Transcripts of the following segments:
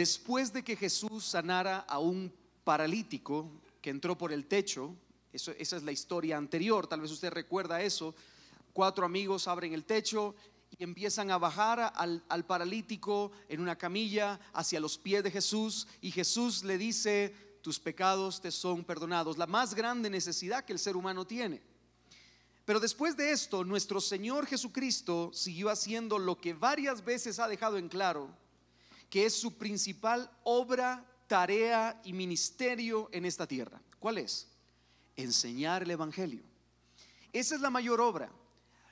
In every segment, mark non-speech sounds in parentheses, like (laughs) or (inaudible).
Después de que Jesús sanara a un paralítico que entró por el techo, esa es la historia anterior, tal vez usted recuerda eso, cuatro amigos abren el techo y empiezan a bajar al paralítico en una camilla hacia los pies de Jesús y Jesús le dice, tus pecados te son perdonados, la más grande necesidad que el ser humano tiene. Pero después de esto, nuestro Señor Jesucristo siguió haciendo lo que varias veces ha dejado en claro que es su principal obra, tarea y ministerio en esta tierra. ¿Cuál es? Enseñar el Evangelio. Esa es la mayor obra.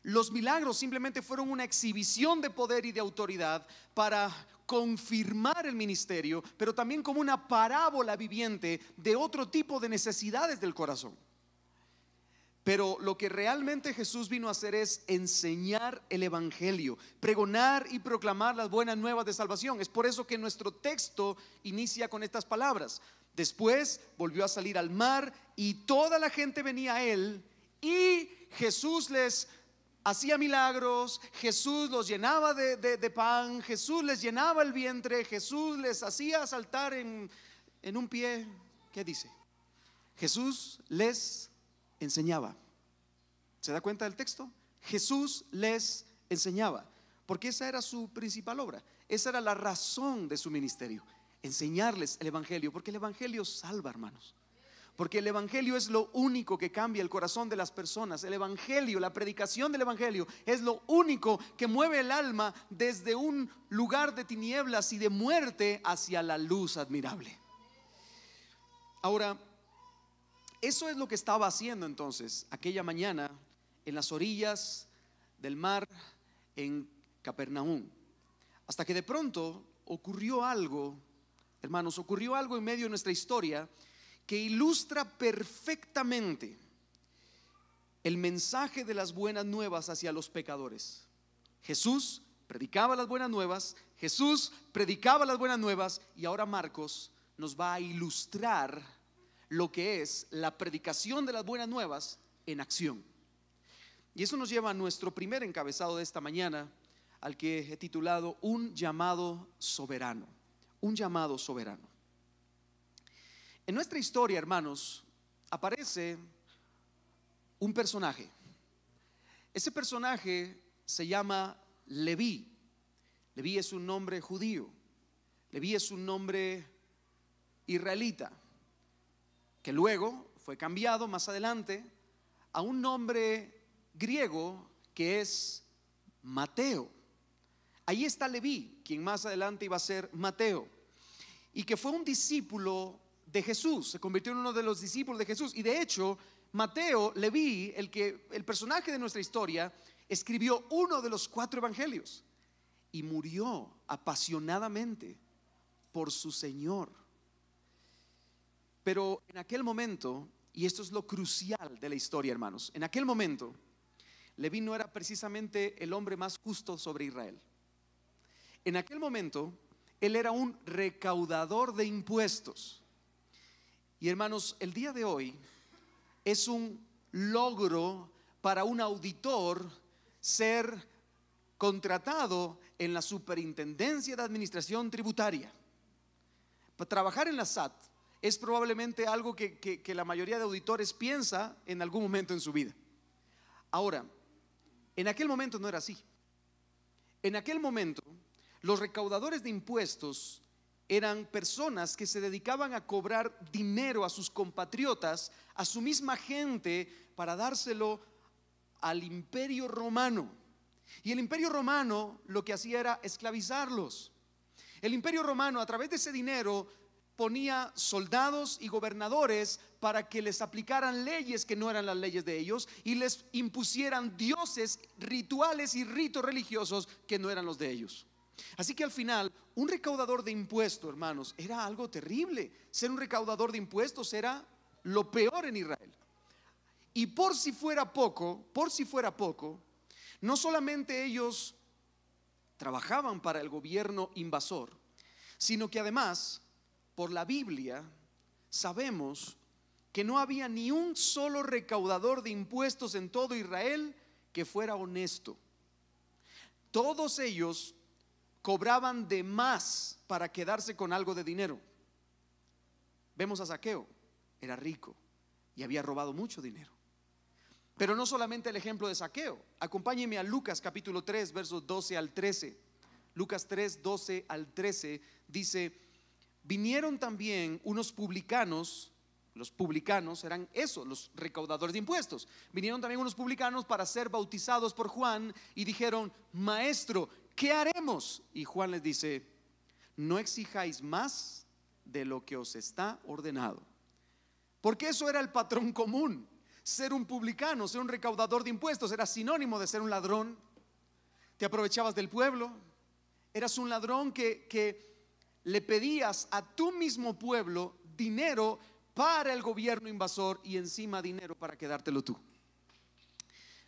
Los milagros simplemente fueron una exhibición de poder y de autoridad para confirmar el ministerio, pero también como una parábola viviente de otro tipo de necesidades del corazón. Pero lo que realmente Jesús vino a hacer es enseñar el Evangelio, pregonar y proclamar las buenas nuevas de salvación. Es por eso que nuestro texto inicia con estas palabras. Después volvió a salir al mar y toda la gente venía a él y Jesús les hacía milagros, Jesús los llenaba de, pan, Jesús les llenaba el vientre, Jesús les hacía saltar en, en un pie. ¿Qué dice? Jesús les enseñaba. ¿Se da cuenta del texto? Jesús les enseñaba, porque esa era su principal obra, esa era la razón de su ministerio, enseñarles el Evangelio, porque el Evangelio salva, hermanos. Porque el Evangelio es lo único que cambia el corazón de las personas. El Evangelio, la predicación del Evangelio es lo único que mueve el alma desde un lugar de tinieblas y de muerte hacia la luz admirable. Ahora, eso es lo que estaba haciendo entonces aquella mañana en las orillas del mar en Capernaum. Hasta que de pronto ocurrió algo, hermanos, ocurrió algo en medio de nuestra historia que ilustra perfectamente el mensaje de las buenas nuevas hacia los pecadores. Jesús predicaba las buenas nuevas, Jesús predicaba las buenas nuevas y ahora Marcos nos va a ilustrar lo que es la predicación de las buenas nuevas en acción. Y eso nos lleva a nuestro primer encabezado de esta mañana, al que he titulado Un llamado soberano. Un llamado soberano. En nuestra historia, hermanos, aparece un personaje. Ese personaje se llama Leví. Leví es un nombre judío. Leví es un nombre israelita que luego fue cambiado más adelante a un nombre griego que es Mateo. Ahí está Leví, quien más adelante iba a ser Mateo, y que fue un discípulo de Jesús, se convirtió en uno de los discípulos de Jesús. Y de hecho, Mateo, Leví, el, que, el personaje de nuestra historia, escribió uno de los cuatro evangelios y murió apasionadamente por su Señor pero en aquel momento, y esto es lo crucial de la historia, hermanos, en aquel momento, Leví no era precisamente el hombre más justo sobre Israel. En aquel momento, él era un recaudador de impuestos. Y hermanos, el día de hoy es un logro para un auditor ser contratado en la Superintendencia de Administración Tributaria. Para trabajar en la SAT es probablemente algo que, la mayoría de auditores piensa en algún momento en su vida. Ahora, en aquel momento no era así. En aquel momento, los recaudadores de impuestos eran personas que se dedicaban a cobrar dinero a sus compatriotas, a su misma gente, para dárselo al imperio romano. Y el imperio romano lo que hacía era esclavizarlos. El imperio romano a través de ese dinero ponía soldados y gobernadores para que les aplicaran leyes que no eran las leyes de ellos y les impusieran dioses, rituales y ritos religiosos que no eran los de ellos. Así que al final, un recaudador de impuestos, hermanos, era algo terrible. Ser un recaudador de impuestos era lo peor en Israel. Y por si fuera poco, por si fuera poco, no solamente ellos trabajaban para el gobierno invasor, sino que además por la Biblia, sabemos que no había ni un solo recaudador de impuestos en todo Israel que fuera honesto. Todos ellos cobraban de más para quedarse con algo de dinero. Vemos a Saqueo, era rico y había robado mucho dinero. Pero no solamente el ejemplo de Saqueo. Acompáñeme a Lucas capítulo 3, versos 12 al 13. Lucas 3, 12 al 13 dice, vinieron también unos publicanos, los publicanos eran eso, los recaudadores de impuestos, vinieron también unos publicanos para ser bautizados por Juan y dijeron, maestro, ¿qué haremos? Y Juan les dice, no exijáis más de lo que os está ordenado, porque eso era el patrón común. Ser un publicano, ser un recaudador de impuestos era sinónimo de ser un ladrón. Te aprovechabas del pueblo, eras un ladrón que, que le pedías a tu mismo pueblo dinero para el gobierno invasor y encima dinero para quedártelo tú.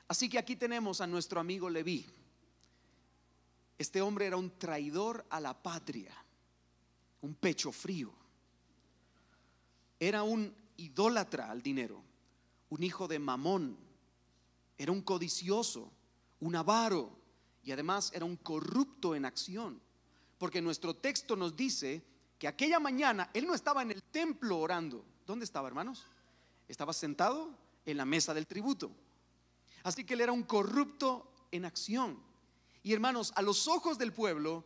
Así que aquí tenemos a nuestro amigo Leví. Este hombre era un traidor a la patria, un pecho frío. Era un idólatra al dinero, un hijo de mamón, era un codicioso, un avaro y además era un corrupto en acción porque nuestro texto nos dice que aquella mañana él no estaba en el templo orando. ¿Dónde estaba, hermanos? Estaba sentado en la mesa del tributo. Así que él era un corrupto en acción. Y hermanos, a los ojos del pueblo,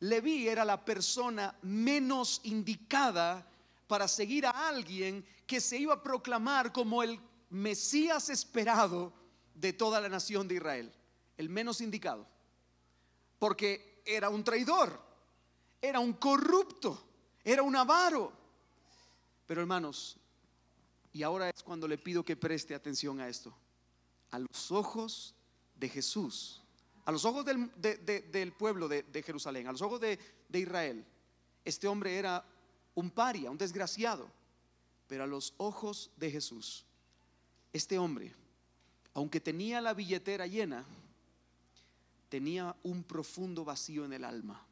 Leví era la persona menos indicada para seguir a alguien que se iba a proclamar como el Mesías esperado de toda la nación de Israel, el menos indicado. Porque era un traidor, era un corrupto, era un avaro. Pero hermanos, y ahora es cuando le pido que preste atención a esto, a los ojos de Jesús, a los ojos del, pueblo de, Jerusalén, a los ojos de, de Israel, este hombre era un paria, un desgraciado, pero a los ojos de Jesús, este hombre, aunque tenía la billetera llena, tenía un profundo vacío en el alma.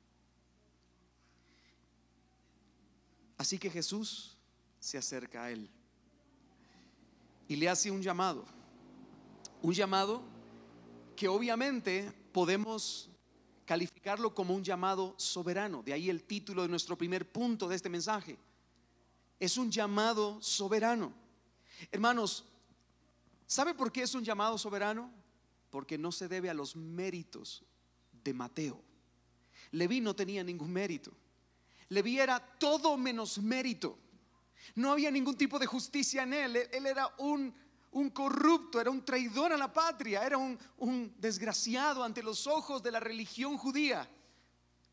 Así que Jesús se acerca a él y le hace un llamado. Un llamado que obviamente podemos calificarlo como un llamado soberano. De ahí el título de nuestro primer punto de este mensaje. Es un llamado soberano. Hermanos, ¿sabe por qué es un llamado soberano? porque no se debe a los méritos de Mateo. Leví no tenía ningún mérito. Leví era todo menos mérito. No había ningún tipo de justicia en él. Él, era un, un, corrupto, era un traidor a la patria, era un, un desgraciado ante los ojos de la religión judía.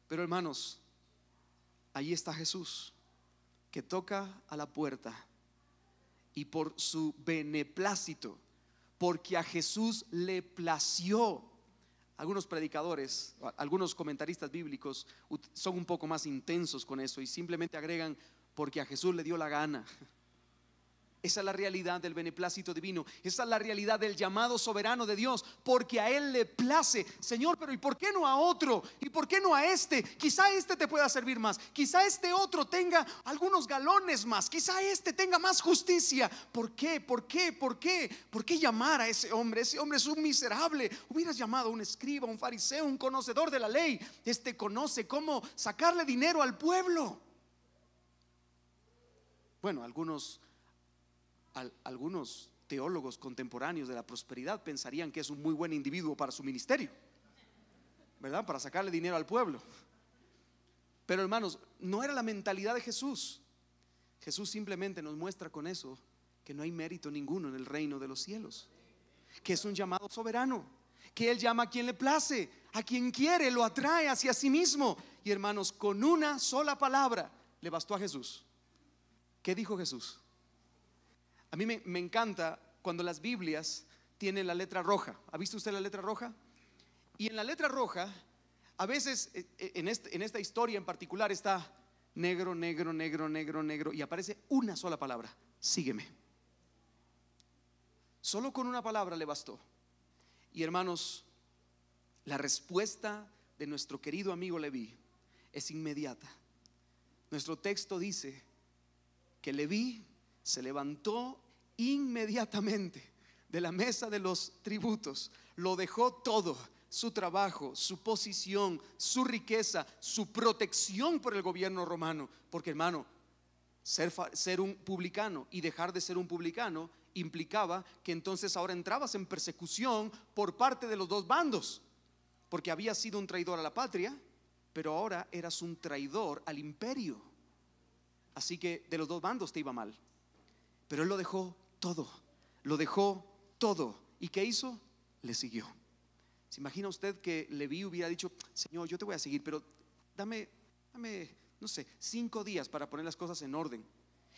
Pero hermanos, ahí está Jesús, que toca a la puerta y por su beneplácito porque a Jesús le plació. Algunos predicadores, algunos comentaristas bíblicos son un poco más intensos con eso y simplemente agregan porque a Jesús le dio la gana. Esa es la realidad del beneplácito divino. Esa es la realidad del llamado soberano de Dios, porque a Él le place. Señor, pero ¿y por qué no a otro? ¿Y por qué no a este? Quizá este te pueda servir más. Quizá este otro tenga algunos galones más. Quizá este tenga más justicia. ¿Por qué? ¿Por qué? ¿Por qué? ¿Por qué llamar a ese hombre? Ese hombre es un miserable. Hubieras llamado a un escriba, un fariseo, un conocedor de la ley. Este conoce cómo sacarle dinero al pueblo. Bueno, algunos algunos teólogos contemporáneos de la prosperidad pensarían que es un muy buen individuo para su ministerio, ¿verdad? Para sacarle dinero al pueblo. Pero hermanos, no era la mentalidad de Jesús. Jesús simplemente nos muestra con eso que no hay mérito ninguno en el reino de los cielos, que es un llamado soberano, que Él llama a quien le place, a quien quiere, lo atrae hacia sí mismo. Y hermanos, con una sola palabra le bastó a Jesús. ¿Qué dijo Jesús? A mí me, encanta cuando las Biblias tienen la letra roja. ¿Ha visto usted la letra roja? Y en la letra roja, a veces eh, eh, este, en, esta historia en particular está negro, negro, negro, negro, negro, y aparece una sola palabra, sígueme. Solo con una palabra le bastó. Y hermanos, la respuesta de nuestro querido amigo Levi es inmediata. Nuestro texto dice que Levi se levantó inmediatamente de la mesa de los tributos, lo dejó todo, su trabajo, su posición, su riqueza, su protección por el gobierno romano, porque hermano, ser, ser un publicano y dejar de ser un publicano implicaba que entonces ahora entrabas en persecución por parte de los dos bandos, porque había sido un traidor a la patria, pero ahora eras un traidor al imperio. Así que de los dos bandos te iba mal. Pero él lo dejó todo, lo dejó todo. ¿Y qué hizo? Le siguió. ¿Se imagina usted que Leví hubiera dicho, Señor, yo te voy a seguir, pero dame, dame, no sé, cinco días para poner las cosas en orden?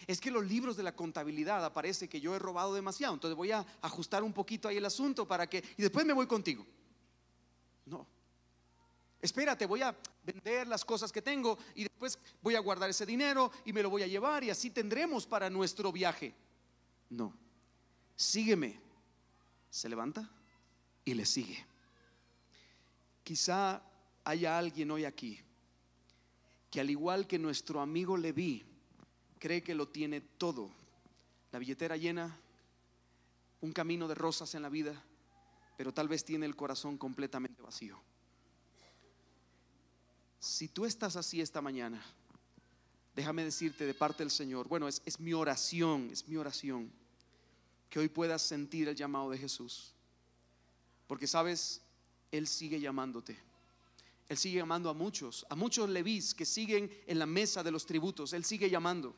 Es que los libros de la contabilidad aparece que yo he robado demasiado, entonces voy a ajustar un poquito ahí el asunto para que, y después me voy contigo. No. Espérate, voy a vender las cosas que tengo y después voy a guardar ese dinero y me lo voy a llevar y así tendremos para nuestro viaje. No, sígueme. Se levanta y le sigue. Quizá haya alguien hoy aquí que al igual que nuestro amigo Levi cree que lo tiene todo. La billetera llena, un camino de rosas en la vida, pero tal vez tiene el corazón completamente vacío. Si tú estás así esta mañana, déjame decirte de parte del Señor, bueno, es, mi oración, es mi oración, que hoy puedas sentir el llamado de Jesús. Porque sabes, Él sigue llamándote. Él sigue llamando a muchos, a muchos levís que siguen en la mesa de los tributos. Él sigue llamando.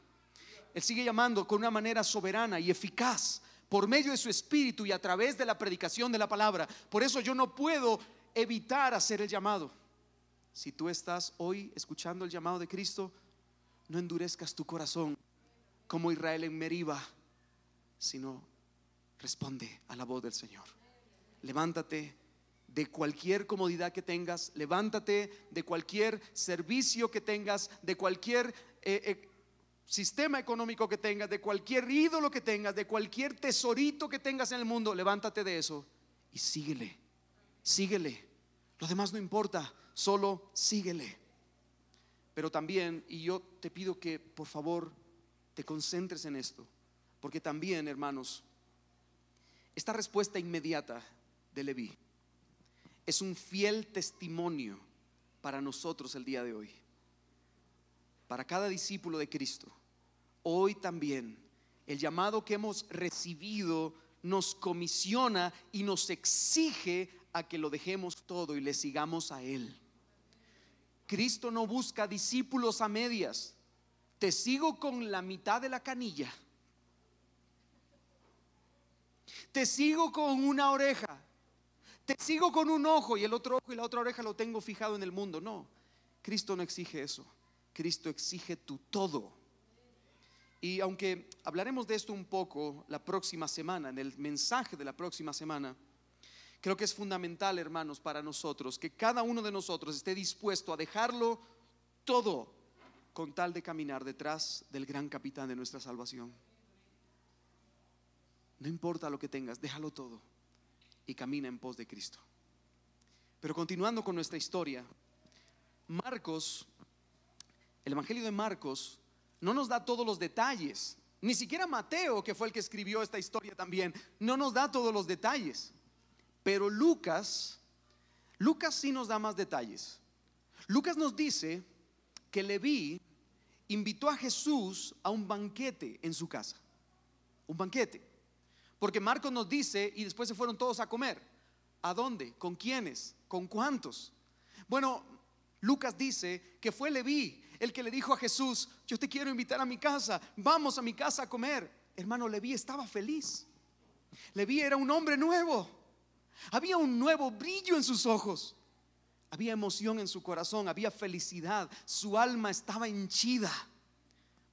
Él sigue llamando con una manera soberana y eficaz por medio de su espíritu y a través de la predicación de la palabra. Por eso yo no puedo evitar hacer el llamado. Si tú estás hoy escuchando el llamado de Cristo, no endurezcas tu corazón como Israel en Meriba, sino responde a la voz del Señor. Levántate de cualquier comodidad que tengas, levántate de cualquier servicio que tengas, de cualquier eh, eh, sistema económico que tengas, de cualquier ídolo que tengas, de cualquier tesorito que tengas en el mundo, levántate de eso y síguele, síguele. Lo demás no importa, solo síguele. Pero también, y yo te pido que por favor te concentres en esto, porque también, hermanos, esta respuesta inmediata de Leví es un fiel testimonio para nosotros el día de hoy, para cada discípulo de Cristo. Hoy también el llamado que hemos recibido nos comisiona y nos exige a que lo dejemos todo y le sigamos a Él. Cristo no busca discípulos a medias. Te sigo con la mitad de la canilla. Te sigo con una oreja. Te sigo con un ojo y el otro ojo y la otra oreja lo tengo fijado en el mundo. No, Cristo no exige eso. Cristo exige tu todo. Y aunque hablaremos de esto un poco la próxima semana, en el mensaje de la próxima semana, Creo que es fundamental, hermanos, para nosotros, que cada uno de nosotros esté dispuesto a dejarlo todo con tal de caminar detrás del gran capitán de nuestra salvación. No importa lo que tengas, déjalo todo y camina en pos de Cristo. Pero continuando con nuestra historia, Marcos, el Evangelio de Marcos, no nos da todos los detalles. Ni siquiera Mateo, que fue el que escribió esta historia también, no nos da todos los detalles. Pero Lucas, Lucas sí nos da más detalles. Lucas nos dice que Leví invitó a Jesús a un banquete en su casa. Un banquete. Porque Marcos nos dice, y después se fueron todos a comer. ¿A dónde? ¿Con quiénes? ¿Con cuántos? Bueno, Lucas dice que fue Leví el que le dijo a Jesús, yo te quiero invitar a mi casa, vamos a mi casa a comer. Hermano, Leví estaba feliz. Leví era un hombre nuevo. Había un nuevo brillo en sus ojos. Había emoción en su corazón, había felicidad. Su alma estaba henchida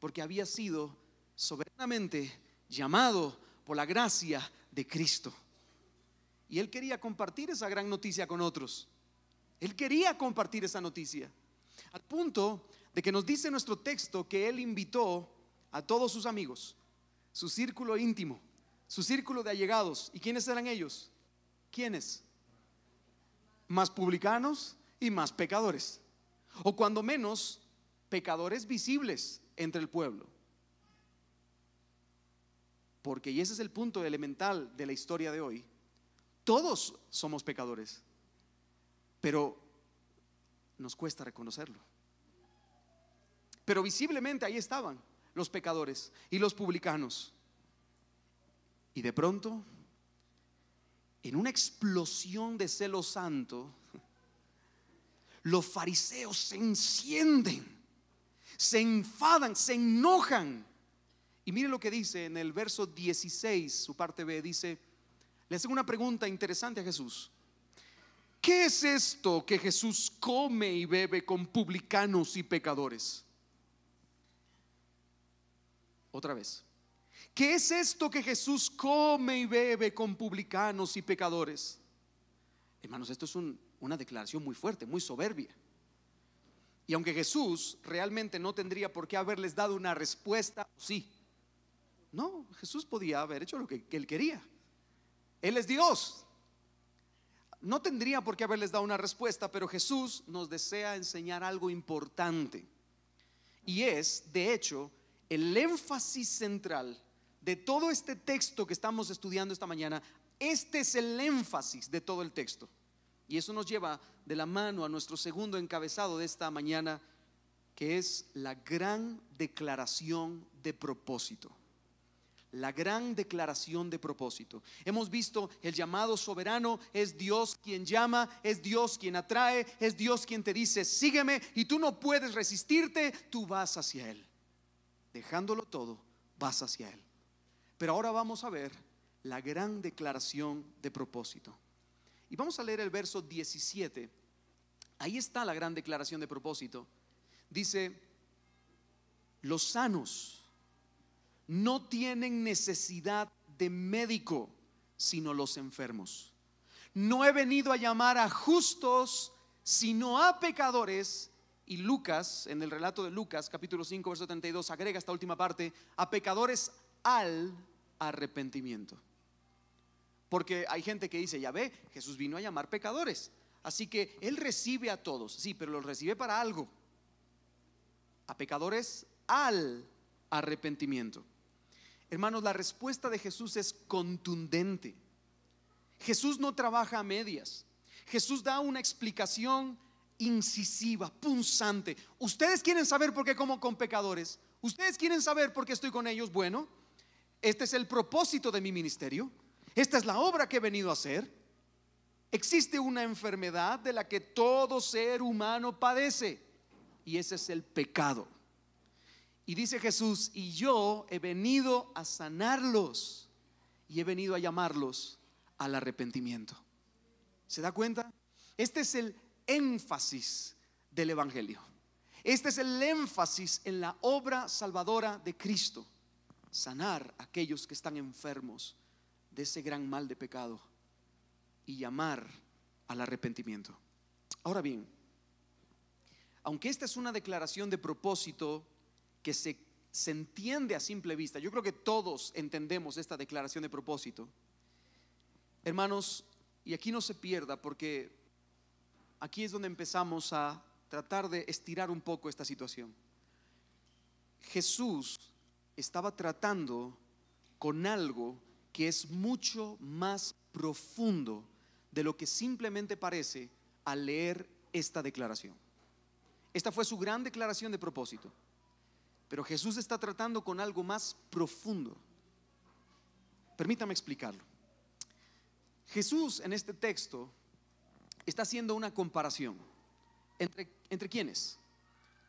porque había sido soberanamente llamado por la gracia de Cristo. Y él quería compartir esa gran noticia con otros. Él quería compartir esa noticia. Al punto de que nos dice nuestro texto que él invitó a todos sus amigos, su círculo íntimo, su círculo de allegados. ¿Y quiénes eran ellos? ¿Quiénes? Más publicanos y más pecadores. O cuando menos, pecadores visibles entre el pueblo. Porque, y ese es el punto elemental de la historia de hoy, todos somos pecadores, pero nos cuesta reconocerlo. Pero visiblemente ahí estaban los pecadores y los publicanos. Y de pronto en una explosión de celo santo, los fariseos se encienden, se enfadan, se enojan. Y mire lo que dice en el verso 16, su parte B, dice, le hacen una pregunta interesante a Jesús. ¿Qué es esto que Jesús come y bebe con publicanos y pecadores? Otra vez. ¿Qué es esto que Jesús come y bebe con publicanos y pecadores? Hermanos, esto es una declaración muy fuerte, muy soberbia. Y aunque Jesús realmente no tendría por qué haberles dado una respuesta, sí. No, Jesús podía haber hecho lo que, que él quería. Él es Dios. No tendría por qué haberles dado una respuesta, pero Jesús nos desea enseñar algo importante. Y es, de hecho, el énfasis central de todo este texto que estamos estudiando esta mañana, este es el énfasis de todo el texto. Y eso nos lleva de la mano a nuestro segundo encabezado de esta mañana, que es la gran declaración de propósito. La gran declaración de propósito. Hemos visto el llamado soberano, es Dios quien llama, es Dios quien atrae, es Dios quien te dice, sígueme y tú no puedes resistirte, tú vas hacia Él. Dejándolo todo, vas hacia Él. Pero ahora vamos a ver la gran declaración de propósito. Y vamos a leer el verso 17. Ahí está la gran declaración de propósito. Dice, los sanos no tienen necesidad de médico, sino los enfermos. No he venido a llamar a justos, sino a pecadores. Y Lucas, en el relato de Lucas, capítulo 5, verso 32, agrega esta última parte, a pecadores al arrepentimiento. Porque hay gente que dice, ya ve, Jesús vino a llamar pecadores. Así que Él recibe a todos, sí, pero los recibe para algo. A pecadores al arrepentimiento. Hermanos, la respuesta de Jesús es contundente. Jesús no trabaja a medias. Jesús da una explicación incisiva, punzante. Ustedes quieren saber por qué como con pecadores. Ustedes quieren saber por qué estoy con ellos. Bueno, este es el propósito de mi ministerio. Esta es la obra que he venido a hacer. Existe una enfermedad de la que todo ser humano padece y ese es el pecado. Y dice Jesús, y yo he venido a sanarlos y he venido a llamarlos al arrepentimiento. ¿Se da cuenta? Este es el énfasis del Evangelio. Este es el énfasis en la obra salvadora de Cristo sanar a aquellos que están enfermos de ese gran mal de pecado y llamar al arrepentimiento. Ahora bien, aunque esta es una declaración de propósito que se, entiende a simple vista, yo creo que todos entendemos esta declaración de propósito, hermanos, y aquí no se pierda porque aquí es donde empezamos a tratar de estirar un poco esta situación. Jesús estaba tratando con algo que es mucho más profundo de lo que simplemente parece al leer esta declaración. Esta fue su gran declaración de propósito. Pero Jesús está tratando con algo más profundo. Permítame explicarlo. Jesús en este texto está haciendo una comparación entre, entre quiénes?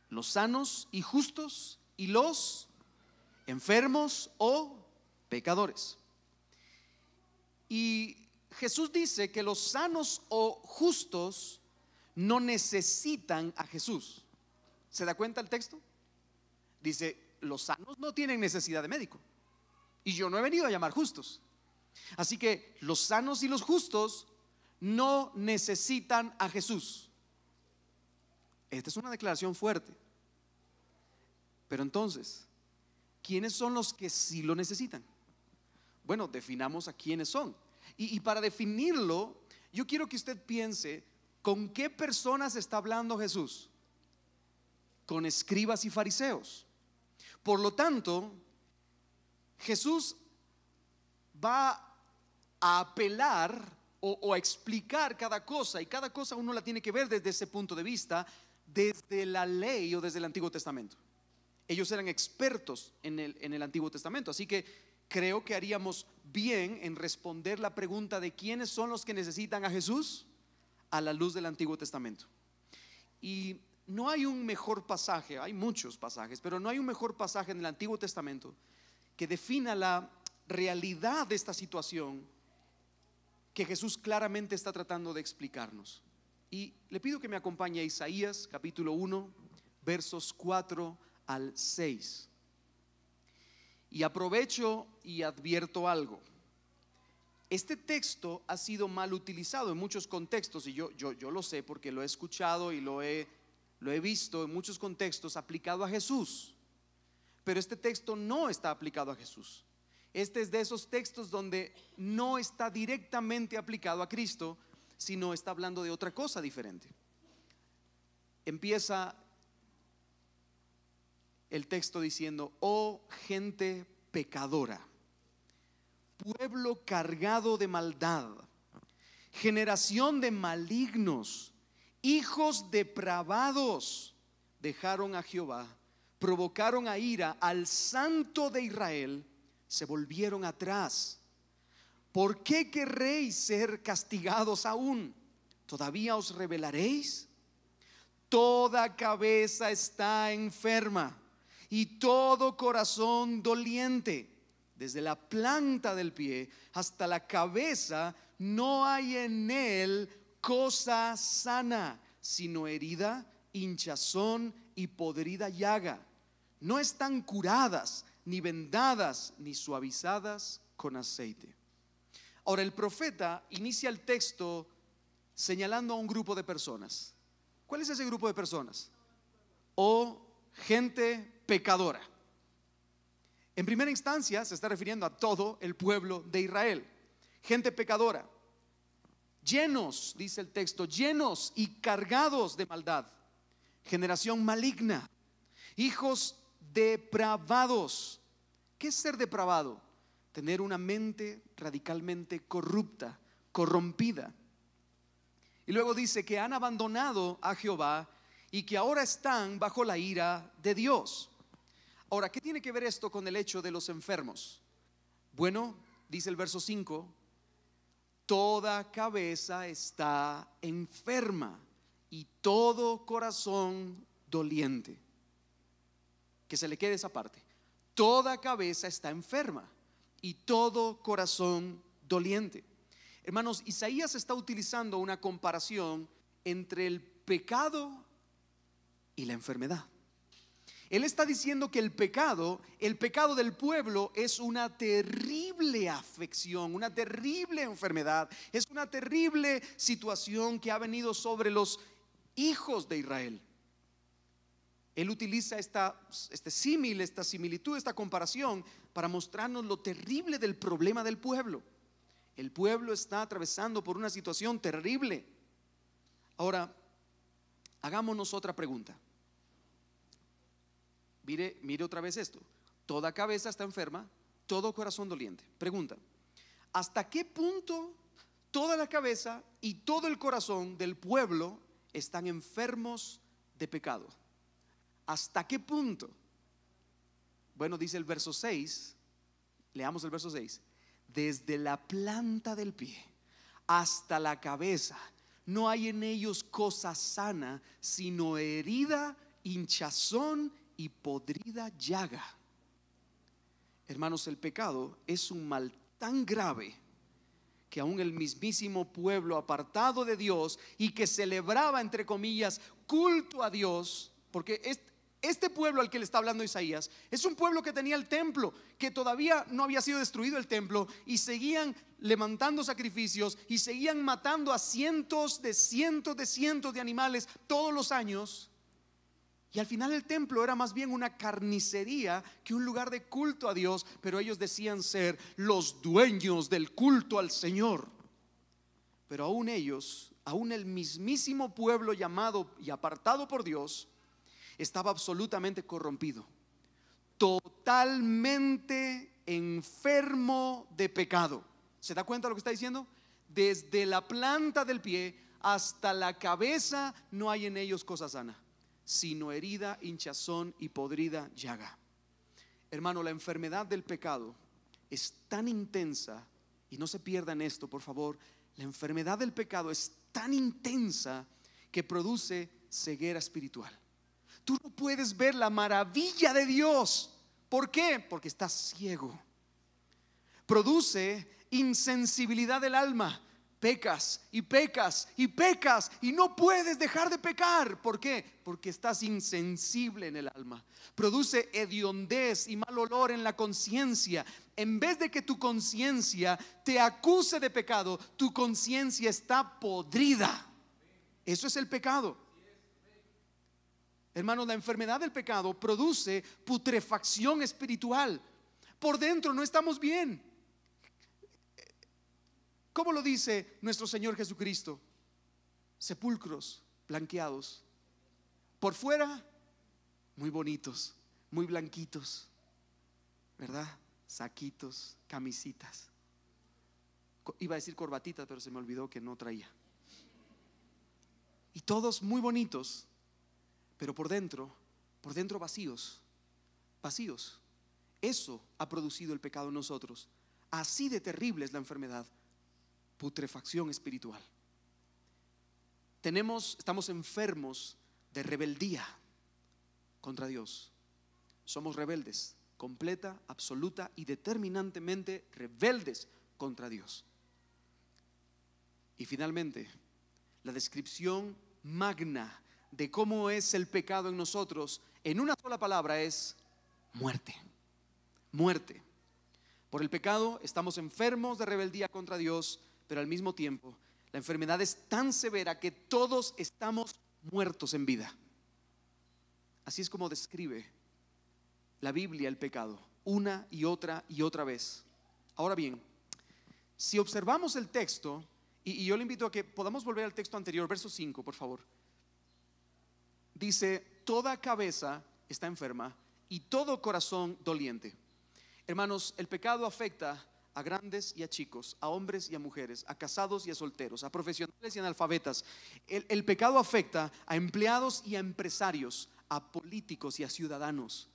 Los sanos y justos y los enfermos o pecadores. Y Jesús dice que los sanos o justos no necesitan a Jesús. ¿Se da cuenta el texto? Dice, los sanos no tienen necesidad de médico. Y yo no he venido a llamar justos. Así que los sanos y los justos no necesitan a Jesús. Esta es una declaración fuerte. Pero entonces, ¿Quiénes son los que sí lo necesitan? Bueno, definamos a quiénes son. Y, para definirlo, yo quiero que usted piense con qué personas está hablando Jesús. Con escribas y fariseos. Por lo tanto, Jesús va a apelar o, a explicar cada cosa y cada cosa uno la tiene que ver desde ese punto de vista, desde la ley o desde el Antiguo Testamento. Ellos eran expertos en el, en el Antiguo Testamento, así que creo que haríamos bien en responder la pregunta de quiénes son los que necesitan a Jesús a la luz del Antiguo Testamento. Y no hay un mejor pasaje, hay muchos pasajes, pero no hay un mejor pasaje en el Antiguo Testamento que defina la realidad de esta situación que Jesús claramente está tratando de explicarnos. Y le pido que me acompañe a Isaías capítulo 1, versos 4 al 6. Y aprovecho y advierto algo. Este texto ha sido mal utilizado en muchos contextos y yo, yo, yo lo sé porque lo he escuchado y lo he, lo he visto en muchos contextos aplicado a Jesús. Pero este texto no está aplicado a Jesús. Este es de esos textos donde no está directamente aplicado a Cristo, sino está hablando de otra cosa diferente. Empieza el texto diciendo, oh gente pecadora, pueblo cargado de maldad, generación de malignos, hijos depravados, dejaron a Jehová, provocaron a ira al santo de Israel, se volvieron atrás. ¿Por qué querréis ser castigados aún? ¿Todavía os rebelaréis? Toda cabeza está enferma y todo corazón doliente, desde la planta del pie hasta la cabeza, no hay en él cosa sana, sino herida, hinchazón y podrida llaga. No están curadas, ni vendadas, ni suavizadas con aceite. Ahora, el profeta inicia el texto señalando a un grupo de personas. ¿Cuál es ese grupo de personas? O oh, gente pecadora. En primera instancia se está refiriendo a todo el pueblo de Israel, gente pecadora, llenos, dice el texto, llenos y cargados de maldad, generación maligna, hijos depravados. ¿Qué es ser depravado? Tener una mente radicalmente corrupta, corrompida. Y luego dice que han abandonado a Jehová y que ahora están bajo la ira de Dios. Ahora, ¿qué tiene que ver esto con el hecho de los enfermos? Bueno, dice el verso 5, toda cabeza está enferma y todo corazón doliente. Que se le quede esa parte. Toda cabeza está enferma y todo corazón doliente. Hermanos, Isaías está utilizando una comparación entre el pecado y la enfermedad. Él está diciendo que el pecado, el pecado del pueblo es una terrible afección, una terrible enfermedad, es una terrible situación que ha venido sobre los hijos de Israel. Él utiliza esta, este símil, esta similitud, esta comparación para mostrarnos lo terrible del problema del pueblo. El pueblo está atravesando por una situación terrible. Ahora, hagámonos otra pregunta. Mire, otra vez esto. Toda cabeza está enferma, todo corazón doliente. Pregunta, ¿hasta qué punto toda la cabeza y todo el corazón del pueblo están enfermos de pecado? ¿Hasta qué punto? Bueno, dice el verso 6, leamos el verso 6, desde la planta del pie hasta la cabeza, no hay en ellos cosa sana, sino herida, hinchazón y podrida llaga. Hermanos, el pecado es un mal tan grave que aún el mismísimo pueblo apartado de Dios y que celebraba, entre comillas, culto a Dios, porque este, pueblo al que le está hablando Isaías es un pueblo que tenía el templo, que todavía no había sido destruido el templo y seguían levantando sacrificios y seguían matando a cientos de cientos de cientos de animales todos los años. Y al final el templo era más bien una carnicería que un lugar de culto a Dios, pero ellos decían ser los dueños del culto al Señor. Pero aún ellos, aún el mismísimo pueblo llamado y apartado por Dios, estaba absolutamente corrompido, totalmente enfermo de pecado. ¿Se da cuenta lo que está diciendo? Desde la planta del pie hasta la cabeza no hay en ellos cosa sana sino herida, hinchazón y podrida llaga. Hermano, la enfermedad del pecado es tan intensa, y no se pierdan esto, por favor, la enfermedad del pecado es tan intensa que produce ceguera espiritual. Tú no puedes ver la maravilla de Dios. ¿Por qué? Porque estás ciego. Produce insensibilidad del alma pecas y pecas y pecas y no puedes dejar de pecar. ¿Por qué? Porque estás insensible en el alma. Produce hediondez y mal olor en la conciencia. En vez de que tu conciencia te acuse de pecado, tu conciencia está podrida. Eso es el pecado. Hermano la enfermedad del pecado produce putrefacción espiritual. Por dentro no estamos bien. ¿Cómo lo dice nuestro Señor Jesucristo? Sepulcros blanqueados. Por fuera, muy bonitos, muy blanquitos, ¿verdad? Saquitos, camisitas. Iba a decir corbatita pero se me olvidó que no traía. Y todos muy bonitos, pero por dentro, por dentro vacíos, vacíos. Eso ha producido el pecado en nosotros. Así de terrible es la enfermedad putrefacción espiritual. Tenemos, estamos enfermos de rebeldía contra Dios. Somos rebeldes, completa, absoluta y determinantemente rebeldes contra Dios. Y finalmente, la descripción magna de cómo es el pecado en nosotros, en una sola palabra es muerte. Muerte. Por el pecado estamos enfermos de rebeldía contra Dios, pero al mismo tiempo la enfermedad es tan severa que todos estamos muertos en vida. Así es como describe la Biblia el pecado, una y otra y otra vez. Ahora bien, si observamos el texto, y, yo le invito a que podamos volver al texto anterior, verso 5, por favor. Dice, toda cabeza está enferma y todo corazón doliente. Hermanos, el pecado afecta a grandes y a chicos, a hombres y a mujeres, a casados y a solteros, a profesionales y analfabetas. El, el pecado afecta a empleados y a empresarios, a políticos y a ciudadanos.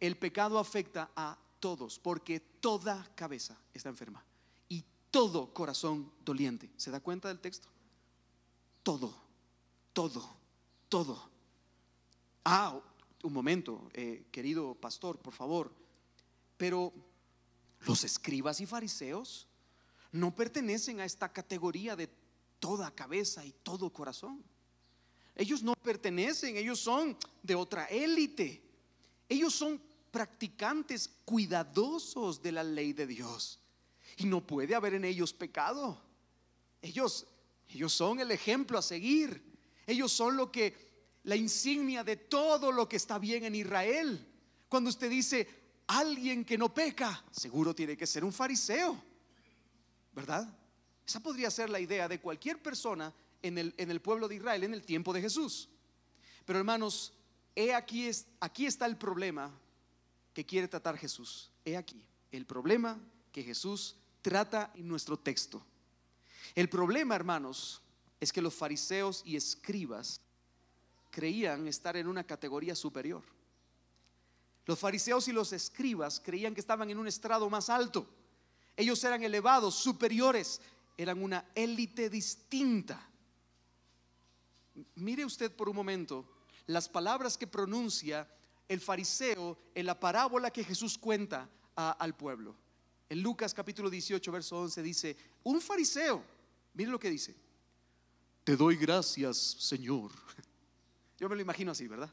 El pecado afecta a todos, porque toda cabeza está enferma y todo corazón doliente. ¿Se da cuenta del texto? Todo, todo, todo. Ah, un momento, eh, querido pastor, por favor. Pero los escribas y fariseos no pertenecen a esta categoría de toda cabeza y todo corazón. Ellos no pertenecen, ellos son de otra élite. Ellos son practicantes cuidadosos de la ley de Dios. Y no puede haber en ellos pecado. Ellos, ellos son el ejemplo a seguir. Ellos son lo que la insignia de todo lo que está bien en Israel. Cuando usted dice, alguien que no peca, seguro tiene que ser un fariseo, ¿verdad? Esa podría ser la idea de cualquier persona en el, en el pueblo de Israel en el tiempo de Jesús. Pero hermanos, he aquí, aquí está el problema que quiere tratar Jesús. He aquí el problema que Jesús trata en nuestro texto. El problema, hermanos, es que los fariseos y escribas creían estar en una categoría superior. Los fariseos y los escribas creían que estaban en un estrado más alto. Ellos eran elevados, superiores, eran una élite distinta. Mire usted por un momento las palabras que pronuncia el fariseo en la parábola que Jesús cuenta al pueblo. En Lucas capítulo 18, verso 11 dice, un fariseo, mire lo que dice, te doy gracias, Señor. (laughs) Yo me lo imagino así, ¿verdad?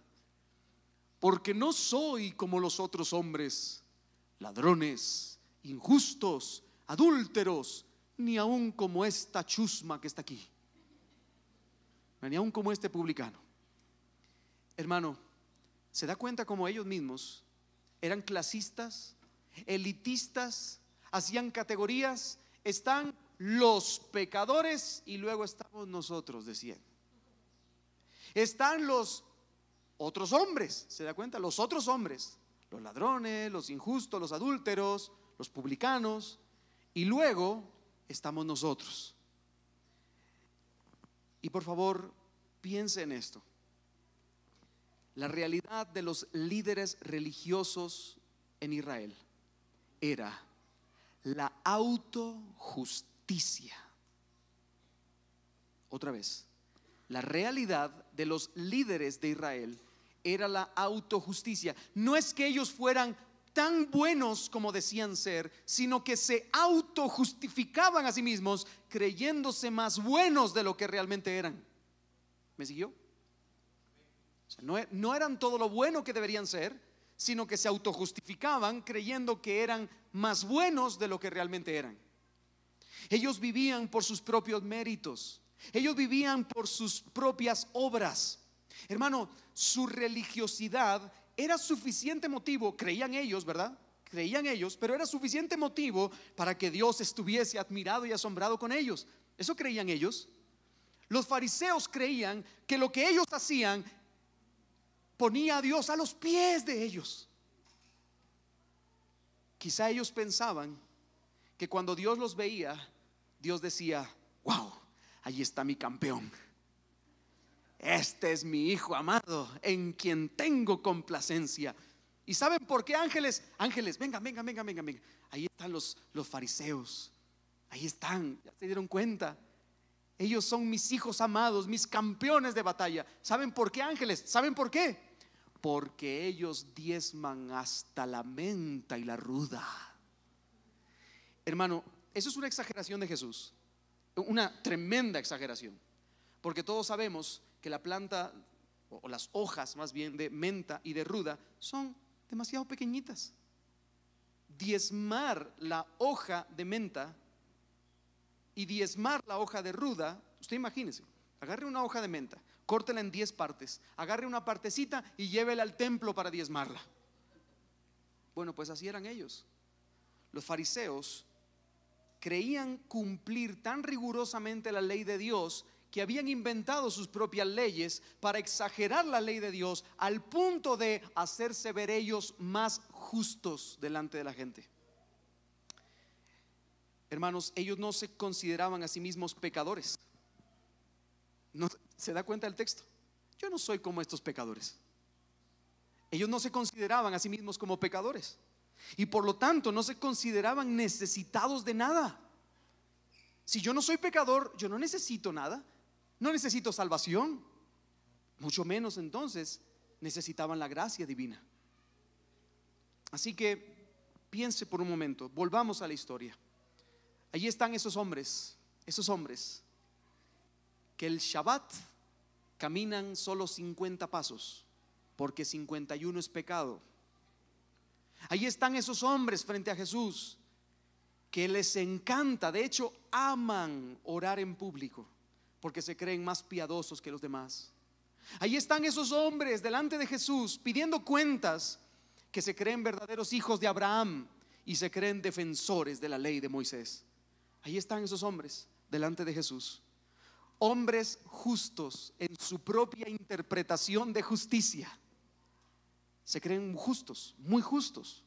porque no soy como los otros hombres, ladrones, injustos, adúlteros, ni aún como esta chusma que está aquí, ni aun como este publicano. Hermano, ¿se da cuenta como ellos mismos eran clasistas, elitistas, hacían categorías? Están los pecadores y luego estamos nosotros, decían. Están los otros hombres, ¿se da cuenta? Los otros hombres, los ladrones, los injustos, los adúlteros, los publicanos, y luego estamos nosotros. Y por favor, piense en esto. La realidad de los líderes religiosos en Israel era la autojusticia. Otra vez, la realidad de los líderes de Israel era la autojusticia. No es que ellos fueran tan buenos como decían ser, sino que se autojustificaban a sí mismos creyéndose más buenos de lo que realmente eran. ¿Me siguió? no, e-, no eran todo lo bueno que deberían ser, sino que se autojustificaban creyendo que eran más buenos de lo que realmente eran. Ellos vivían por sus propios méritos, ellos vivían por sus propias obras. Hermano, su religiosidad era suficiente motivo, creían ellos, ¿verdad? Creían ellos, pero era suficiente motivo para que Dios estuviese admirado y asombrado con ellos. Eso creían ellos. Los fariseos creían que lo que ellos hacían ponía a Dios a los pies de ellos. Quizá ellos pensaban que cuando Dios los veía, Dios decía, wow, allí está mi campeón este es mi Hijo amado, en quien tengo complacencia. ¿Y saben por qué ángeles? Ángeles, venga, venga, venga venga vengan. Ahí están los, los fariseos. Ahí están, ya se dieron cuenta. Ellos son mis hijos amados, mis campeones de batalla. ¿Saben por qué ángeles? ¿Saben por qué? Porque ellos diezman hasta la menta y la ruda. Hermano, eso es una exageración de Jesús. Una tremenda exageración. Porque todos sabemos que la planta, o las hojas más bien, de menta y de ruda son demasiado pequeñitas. Diezmar la hoja de menta y diezmar la hoja de ruda, usted imagínese, agarre una hoja de menta, córtela en diez partes, agarre una partecita y llévela al templo para diezmarla. Bueno, pues así eran ellos. Los fariseos creían cumplir tan rigurosamente la ley de Dios que habían inventado sus propias leyes para exagerar la ley de Dios al punto de hacerse ver ellos más justos delante de la gente. Hermanos, ellos no se consideraban a sí mismos pecadores. ¿No se da cuenta el texto? Yo no soy como estos pecadores. Ellos no se consideraban a sí mismos como pecadores y por lo tanto no se consideraban necesitados de nada. Si yo no soy pecador, yo no necesito nada. No necesito salvación. Mucho menos entonces necesitaban la gracia divina. Así que piense por un momento, volvamos a la historia. Allí están esos hombres, esos hombres que el Shabbat caminan solo 50 pasos, porque 51 es pecado. Allí están esos hombres frente a Jesús que les encanta, de hecho aman orar en público porque se creen más piadosos que los demás. Ahí están esos hombres delante de Jesús pidiendo cuentas que se creen verdaderos hijos de Abraham y se creen defensores de la ley de Moisés. Ahí están esos hombres delante de Jesús. Hombres justos en su propia interpretación de justicia. Se creen justos, muy justos.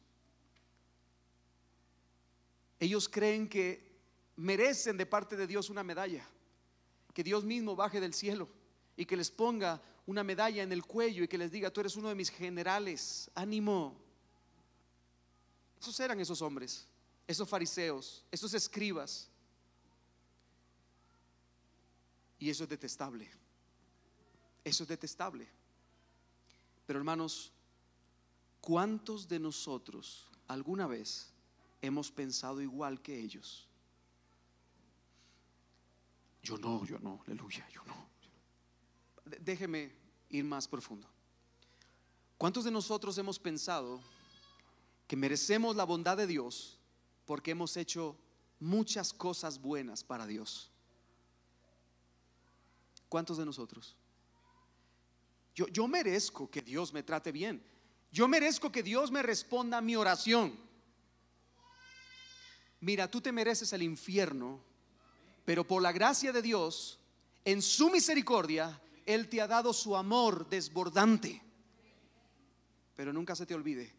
Ellos creen que merecen de parte de Dios una medalla que Dios mismo baje del cielo y que les ponga una medalla en el cuello y que les diga, tú eres uno de mis generales, ánimo. Esos eran esos hombres, esos fariseos, esos escribas. Y eso es detestable. Eso es detestable. Pero hermanos, ¿cuántos de nosotros alguna vez hemos pensado igual que ellos? Yo no, yo no, aleluya, yo no. Déjeme ir más profundo. ¿Cuántos de nosotros hemos pensado que merecemos la bondad de Dios porque hemos hecho muchas cosas buenas para Dios? ¿Cuántos de nosotros? Yo, yo merezco que Dios me trate bien. Yo merezco que Dios me responda a mi oración. Mira, tú te mereces el infierno pero por la gracia de Dios, en su misericordia, Él te ha dado su amor desbordante. Pero nunca se te olvide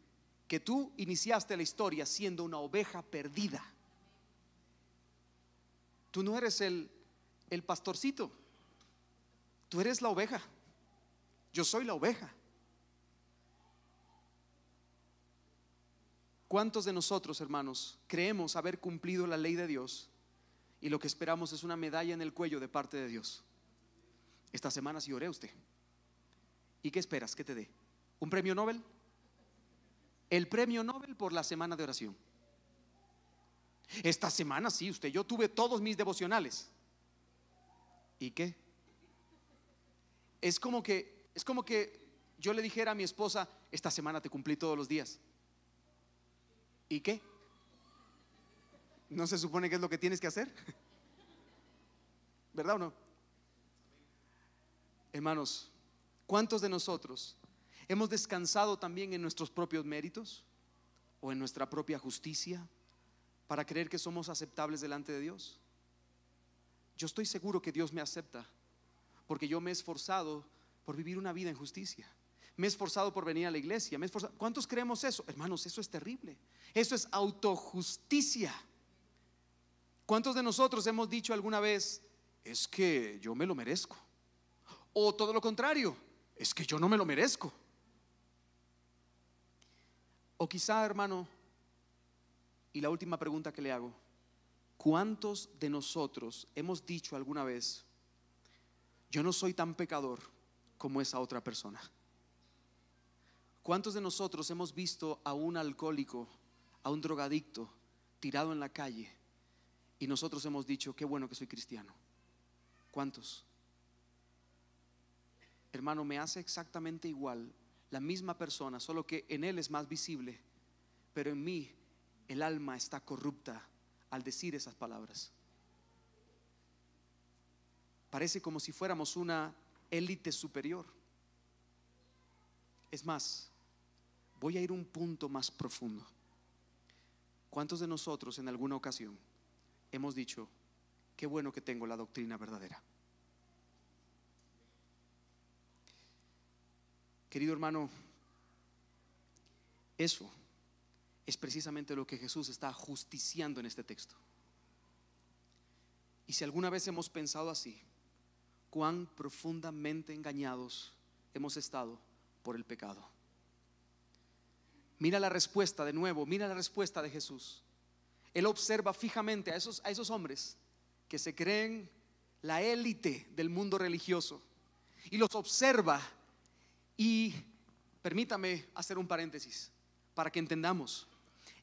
que tú iniciaste la historia siendo una oveja perdida. Tú no eres el, el pastorcito, tú eres la oveja. Yo soy la oveja. ¿Cuántos de nosotros, hermanos, creemos haber cumplido la ley de Dios y lo que esperamos es una medalla en el cuello de parte de Dios. Esta semana sí oré usted. ¿Y qué esperas que te dé? ¿Un premio Nobel? El premio Nobel por la semana de oración. Esta semana sí, usted, yo tuve todos mis devocionales. ¿Y qué? Es como que es como que yo le dijera a mi esposa, esta semana te cumplí todos los días. ¿Y qué? ¿No se supone que es lo que tienes que hacer? (laughs) ¿Verdad o no? Hermanos, ¿cuántos de nosotros hemos descansado también en nuestros propios méritos o en nuestra propia justicia para creer que somos aceptables delante de Dios? Yo estoy seguro que Dios me acepta porque yo me he esforzado por vivir una vida en justicia. Me he esforzado por venir a la iglesia. Me he esforzado. ¿Cuántos creemos eso? Hermanos, eso es terrible. Eso es autojusticia. ¿Cuántos de nosotros hemos dicho alguna vez, es que yo me lo merezco? O todo lo contrario, es que yo no me lo merezco. O quizá, hermano, y la última pregunta que le hago, ¿cuántos de nosotros hemos dicho alguna vez, yo no soy tan pecador como esa otra persona? ¿Cuántos de nosotros hemos visto a un alcohólico, a un drogadicto tirado en la calle y nosotros hemos dicho, qué bueno que soy cristiano. ¿Cuántos? Hermano, me hace exactamente igual la misma persona, solo que en él es más visible, pero en mí el alma está corrupta al decir esas palabras. Parece como si fuéramos una élite superior. Es más, voy a ir un punto más profundo. ¿Cuántos de nosotros en alguna ocasión hemos dicho, qué bueno que tengo la doctrina verdadera. Querido hermano, eso es precisamente lo que Jesús está justiciando en este texto. Y si alguna vez hemos pensado así, cuán profundamente engañados hemos estado por el pecado. Mira la respuesta de nuevo, mira la respuesta de Jesús. Él observa fijamente a esos, a esos hombres que se creen la élite del mundo religioso y los observa y permítame hacer un paréntesis para que entendamos.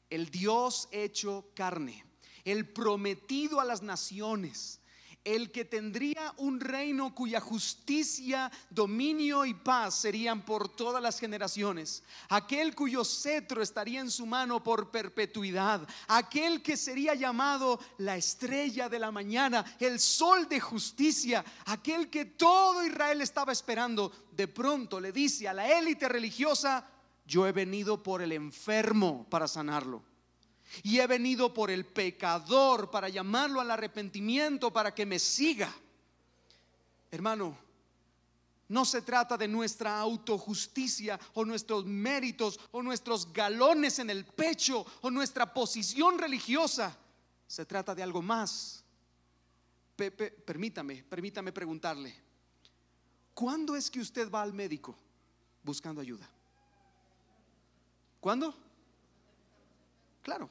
El Dios hecho carne, el prometido a las naciones, el que tendría un reino cuya justicia, dominio y paz serían por todas las generaciones, aquel cuyo cetro estaría en su mano por perpetuidad, aquel que sería llamado la estrella de la mañana, el sol de justicia, aquel que todo Israel estaba esperando, de pronto le dice a la élite religiosa, yo he venido por el enfermo para sanarlo. Y he venido por el pecador para llamarlo al arrepentimiento, para que me siga. Hermano, no se trata de nuestra autojusticia o nuestros méritos o nuestros galones en el pecho o nuestra posición religiosa. Se trata de algo más. Pepe, permítame, permítame preguntarle. ¿Cuándo es que usted va al médico buscando ayuda? ¿Cuándo? Claro,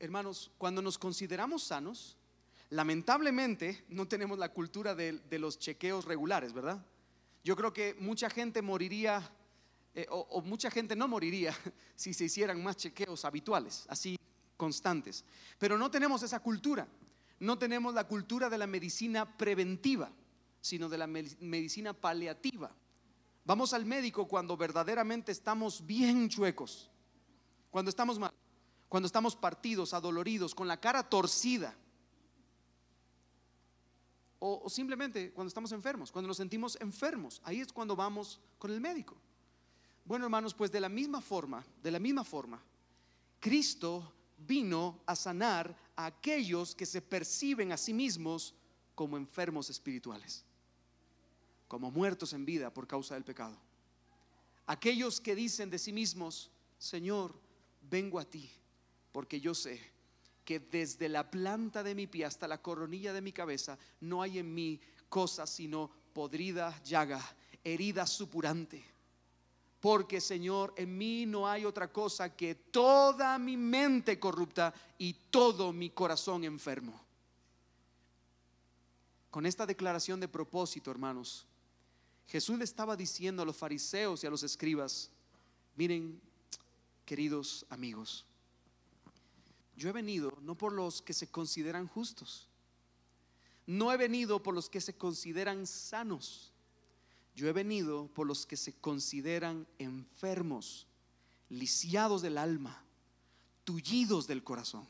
hermanos, cuando nos consideramos sanos, lamentablemente no tenemos la cultura de, los chequeos regulares, ¿verdad? Yo creo que mucha gente moriría eh, o, mucha gente no moriría (laughs) si se hicieran más chequeos habituales, así constantes. Pero no tenemos esa cultura, no tenemos la cultura de la medicina preventiva, sino de la medicina paliativa. Vamos al médico cuando verdaderamente estamos bien chuecos, cuando estamos mal cuando estamos partidos, adoloridos, con la cara torcida, o, o, simplemente cuando estamos enfermos, cuando nos sentimos enfermos, ahí es cuando vamos con el médico. Bueno, hermanos, pues de la misma forma, de la misma forma, Cristo vino a sanar a aquellos que se perciben a sí mismos como enfermos espirituales, como muertos en vida por causa del pecado. Aquellos que dicen de sí mismos, Señor, vengo a ti, porque yo sé que desde la planta de mi pie hasta la coronilla de mi cabeza no hay en mí cosa sino podrida llaga, herida supurante. Porque Señor, en mí no hay otra cosa que toda mi mente corrupta y todo mi corazón enfermo. Con esta declaración de propósito, hermanos, Jesús le estaba diciendo a los fariseos y a los escribas, miren, queridos amigos, yo he venido no por los que se consideran justos. No he venido por los que se consideran sanos. Yo he venido por los que se consideran enfermos, lisiados del alma, tullidos del corazón.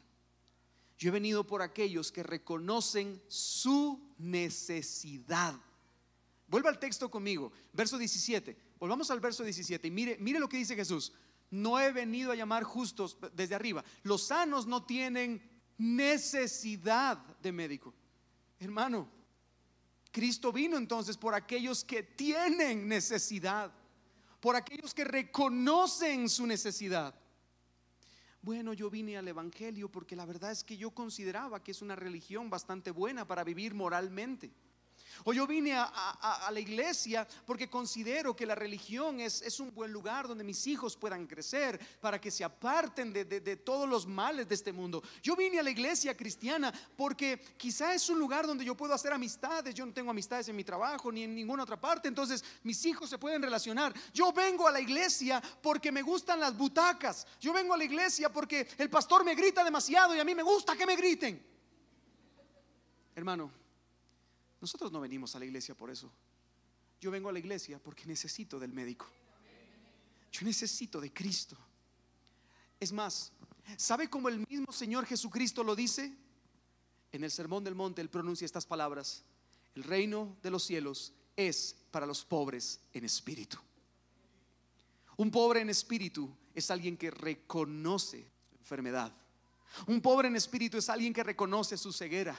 Yo he venido por aquellos que reconocen su necesidad. Vuelva al texto conmigo, verso 17. Volvamos al verso 17 y mire, mire lo que dice Jesús. No he venido a llamar justos desde arriba. Los sanos no tienen necesidad de médico. Hermano, Cristo vino entonces por aquellos que tienen necesidad, por aquellos que reconocen su necesidad. Bueno, yo vine al Evangelio porque la verdad es que yo consideraba que es una religión bastante buena para vivir moralmente. O yo vine a, la iglesia porque considero que la religión es, un buen lugar donde mis hijos puedan crecer para que se aparten de todos los males de este mundo. Yo vine a la iglesia cristiana porque quizá es un lugar donde yo puedo hacer amistades. Yo no tengo amistades en mi trabajo ni en ninguna otra parte. Entonces mis hijos se pueden relacionar. Yo vengo a la iglesia porque me gustan las butacas. Yo vengo a la iglesia porque el pastor me grita demasiado y a mí me gusta que me griten. Hermano, nosotros no venimos a la iglesia por eso. Yo vengo a la iglesia porque necesito del médico. Yo necesito de Cristo. Es más, ¿sabe cómo el mismo Señor Jesucristo lo dice? En el Sermón del Monte él pronuncia estas palabras. El reino de los cielos es para los pobres en espíritu. Un pobre en espíritu es alguien que reconoce su enfermedad. Un pobre en espíritu es alguien que reconoce su ceguera.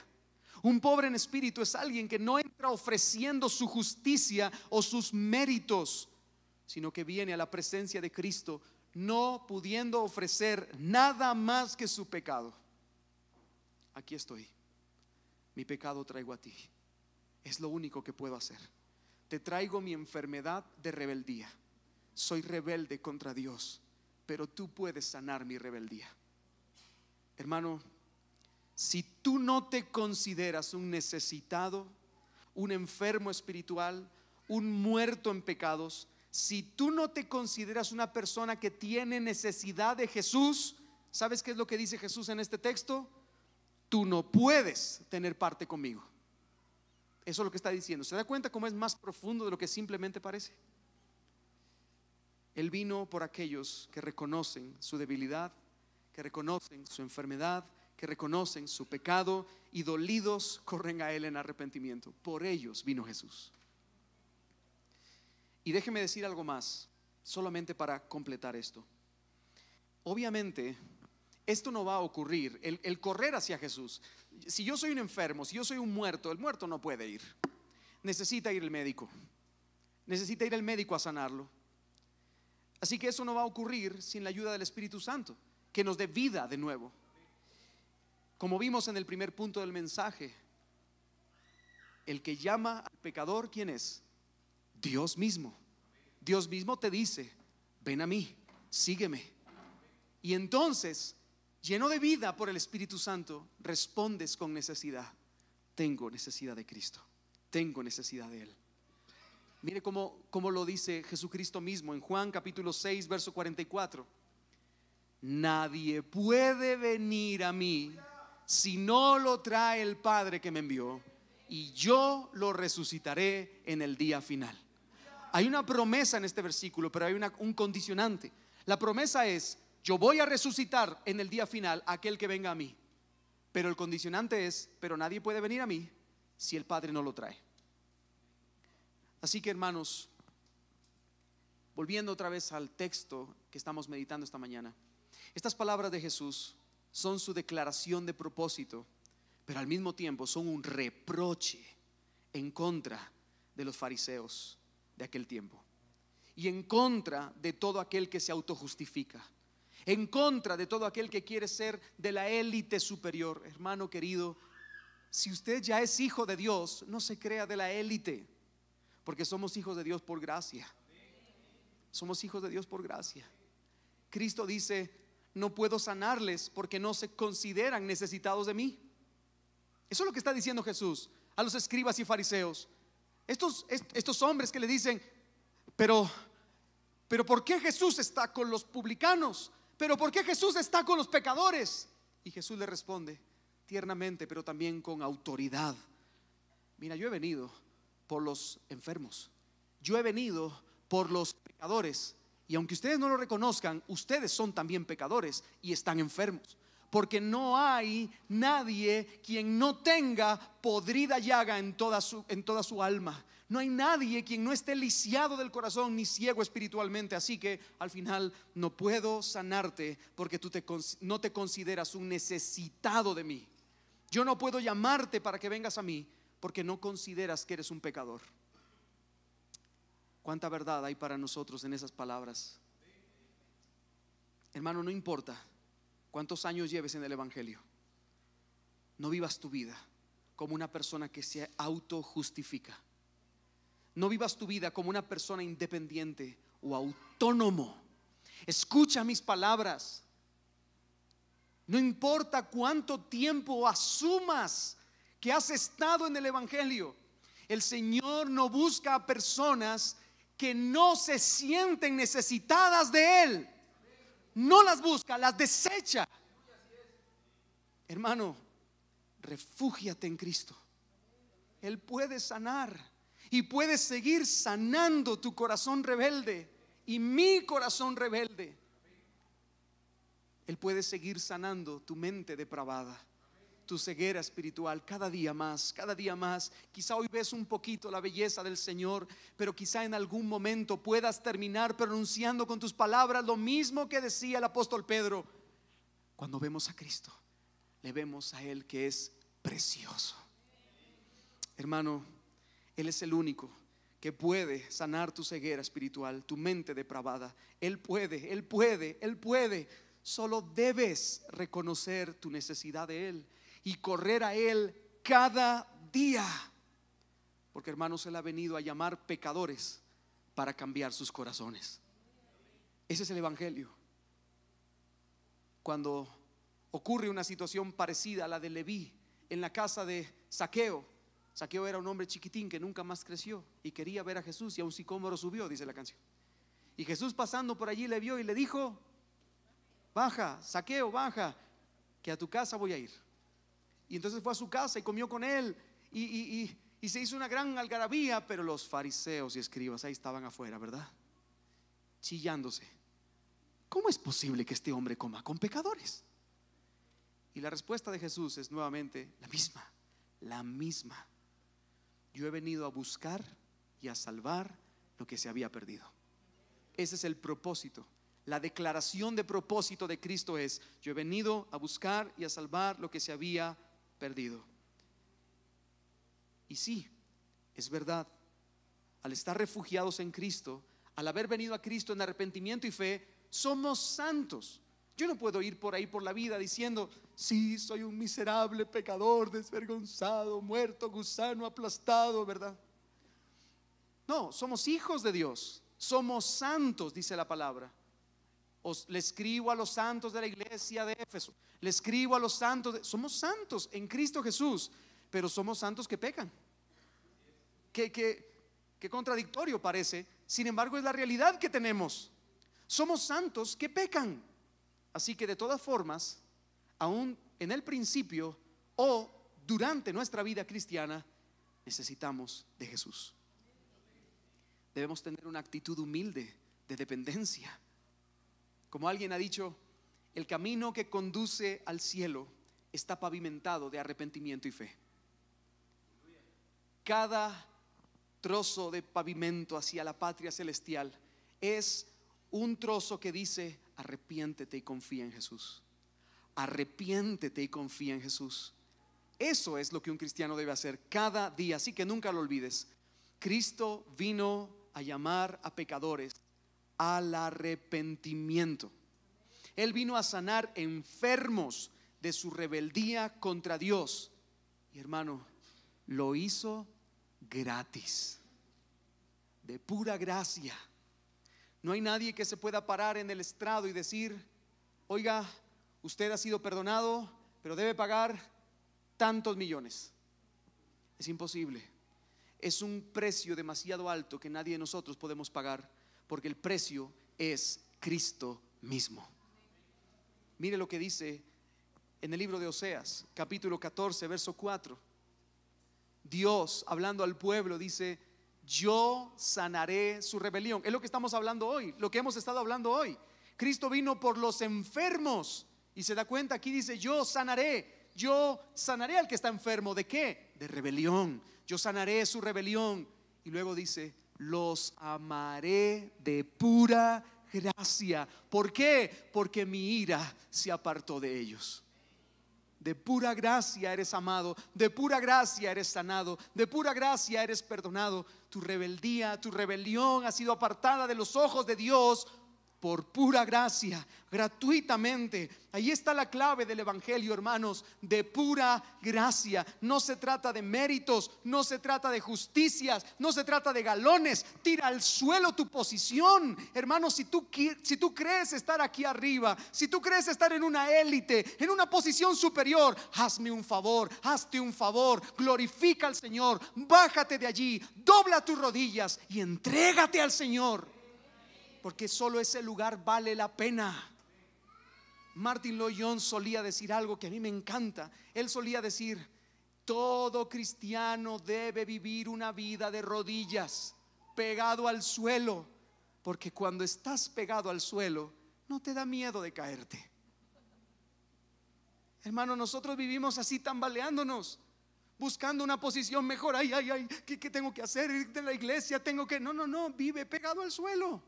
Un pobre en espíritu es alguien que no entra ofreciendo su justicia o sus méritos, sino que viene a la presencia de Cristo no pudiendo ofrecer nada más que su pecado. Aquí estoy. Mi pecado traigo a ti. Es lo único que puedo hacer. Te traigo mi enfermedad de rebeldía. Soy rebelde contra Dios, pero tú puedes sanar mi rebeldía. Hermano, si tú no te consideras un necesitado, un enfermo espiritual, un muerto en pecados, si tú no te consideras una persona que tiene necesidad de Jesús, ¿sabes qué es lo que dice Jesús en este texto? Tú no puedes tener parte conmigo. Eso es lo que está diciendo. ¿Se da cuenta cómo es más profundo de lo que simplemente parece? Él vino por aquellos que reconocen su debilidad, que reconocen su enfermedad, que reconocen su pecado y dolidos corren a Él en arrepentimiento. Por ellos vino Jesús. Y déjeme decir algo más, solamente para completar esto. Obviamente, esto no va a ocurrir, el, el correr hacia Jesús. Si yo soy un enfermo, si yo soy un muerto, el muerto no puede ir. Necesita ir el médico. Necesita ir el médico a sanarlo. Así que eso no va a ocurrir sin la ayuda del Espíritu Santo, que nos dé vida de nuevo. Como vimos en el primer punto del mensaje, el que llama al pecador, ¿quién es? Dios mismo. Dios mismo te dice, ven a mí, sígueme. Y entonces, lleno de vida por el Espíritu Santo, respondes con necesidad. Tengo necesidad de Cristo, tengo necesidad de Él. Mire cómo, lo dice Jesucristo mismo en Juan capítulo 6, verso 44. Nadie puede venir a mí si no lo trae el Padre que me envió, y yo lo resucitaré en el día final. Hay una promesa en este versículo, pero hay un condicionante. La promesa es, yo voy a resucitar en el día final aquel que venga a mí. Pero el condicionante es, pero nadie puede venir a mí si el Padre no lo trae. Así que hermanos, volviendo otra vez al texto que estamos meditando esta mañana, estas palabras de Jesús son su declaración de propósito, pero al mismo tiempo son un reproche en contra de los fariseos de aquel tiempo y en contra de todo aquel que se autojustifica, en contra de todo aquel que quiere ser de la élite superior. Hermano querido, si usted ya es hijo de Dios, no se crea de la élite, porque somos hijos de Dios por gracia. Somos hijos de Dios por gracia. Cristo dice, no puedo sanarles porque no se consideran necesitados de mí. Eso es lo que está diciendo Jesús a los escribas y fariseos. Estos, estos hombres que le dicen, pero, pero ¿por qué Jesús está con los publicanos? ¿Pero por qué Jesús está con los pecadores? Y Jesús le responde tiernamente, pero también con autoridad. Mira, yo he venido por los enfermos. Yo he venido por los pecadores y aunque ustedes no lo reconozcan, ustedes son también pecadores y están enfermos. Porque no hay nadie quien no tenga podrida llaga en toda su, alma. No hay nadie quien no esté lisiado del corazón ni ciego espiritualmente. Así que al final no puedo sanarte porque tú no te consideras un necesitado de mí. Yo no puedo llamarte para que vengas a mí porque no consideras que eres un pecador. ¿Cuánta verdad hay para nosotros en esas palabras? Hermano, no importa cuántos años lleves en el Evangelio, no vivas tu vida como una persona que se autojustifica. No vivas tu vida como una persona independiente o autónomo. Escucha mis palabras. No importa cuánto tiempo asumas que has estado en el Evangelio, el Señor no busca a personas que no se sienten necesitadas de Él. No las busca, las desecha. Hermano, refúgiate en Cristo. Él puede sanar y puede seguir sanando tu corazón rebelde y mi corazón rebelde. Él puede seguir sanando tu mente depravada tu ceguera espiritual cada día más, cada día más. Quizá hoy ves un poquito la belleza del Señor, pero quizá en algún momento puedas terminar pronunciando con tus palabras lo mismo que decía el apóstol Pedro. Cuando vemos a Cristo, le vemos a Él que es precioso. Hermano, Él es el único que puede sanar tu ceguera espiritual, tu mente depravada. Él puede, Él puede, Él puede. Solo debes reconocer tu necesidad de Él y correr a Él cada día. Porque hermanos, Él ha venido a llamar pecadores para cambiar sus corazones. Ese es el Evangelio. Cuando ocurre una situación parecida a la de Leví en la casa de Saqueo, Saqueo era un hombre chiquitín que nunca más creció y quería ver a Jesús y a un sicómoro subió, dice la canción. Y Jesús pasando por allí le vio y le dijo, baja, Saqueo, baja, que a tu casa voy a ir. Y entonces fue a su casa y comió con él. Y, se hizo una gran algarabía, pero los fariseos y escribas ahí estaban afuera, ¿verdad? Chillándose. ¿Cómo es posible que este hombre coma con pecadores? Y la respuesta de Jesús es nuevamente la misma, la misma. Yo he venido a buscar y a salvar lo que se había perdido. Ese es el propósito. La declaración de propósito de Cristo es, yo he venido a buscar y a salvar lo que se había perdido perdido. Y sí, es verdad, al estar refugiados en Cristo, al haber venido a Cristo en arrepentimiento y fe, somos santos. Yo no puedo ir por ahí por la vida diciendo, sí, soy un miserable pecador, desvergonzado, muerto, gusano, aplastado, ¿verdad? No, somos hijos de Dios, somos santos, dice la palabra le escribo a los santos de la iglesia de Éfeso. Le escribo a los santos. somos santos en Cristo Jesús, pero somos santos que pecan. Qué que contradictorio parece. Sin embargo, es la realidad que tenemos. Somos santos que pecan. Así que de todas formas, aún en el principio o durante nuestra vida cristiana, necesitamos de Jesús. Debemos tener una actitud humilde de dependencia como alguien ha dicho, el camino que conduce al cielo está pavimentado de arrepentimiento y fe. Cada trozo de pavimento hacia la patria celestial es un trozo que dice, arrepiéntete y confía en Jesús. Arrepiéntete y confía en Jesús. Eso es lo que un cristiano debe hacer cada día, así que nunca lo olvides. Cristo vino a llamar a pecadores al arrepentimiento. Él vino a sanar enfermos de su rebeldía contra Dios. Y hermano, lo hizo gratis, de pura gracia. No hay nadie que se pueda parar en el estrado y decir, oiga, usted ha sido perdonado, pero debe pagar tantos millones. Es imposible. Es un precio demasiado alto que nadie de nosotros podemos pagar porque el precio es Cristo mismo. Mire lo que dice en el libro de Oseas, capítulo 14, verso 4. Dios, hablando al pueblo, dice, yo sanaré su rebelión. Es lo que estamos hablando hoy, lo que hemos estado hablando hoy. Cristo vino por los enfermos y se da cuenta, aquí dice, yo sanaré, yo sanaré al que está enfermo. ¿De qué? De rebelión. Yo sanaré su rebelión. Y luego dice, los amaré de pura gracia. ¿Por qué? Porque mi ira se apartó de ellos. De pura gracia eres amado, de pura gracia eres sanado, de pura gracia eres perdonado. Tu rebeldía, tu rebelión ha sido apartada de los ojos de Dios por pura gracia, gratuitamente. Ahí está la clave del Evangelio, hermanos, de pura gracia. No se trata de méritos, no se trata de justicias, no se trata de galones. Tira al suelo tu posición. Hermanos, si tú, si tú crees estar aquí arriba, si tú crees estar en una élite, en una posición superior, hazme un favor, hazte un favor, glorifica al Señor, bájate de allí, dobla tus rodillas y entrégate al Señor. Porque solo ese lugar vale la pena. Martin Lloyd solía decir algo que a mí me encanta. Él solía decir, todo cristiano debe vivir una vida de rodillas, pegado al suelo, porque cuando estás pegado al suelo, no te da miedo de caerte. Hermano, nosotros vivimos así tambaleándonos, buscando una posición mejor. Ay, ay, ay, ¿qué, tengo que hacer? Ir de la iglesia, tengo que... No, no, no, vive pegado al suelo.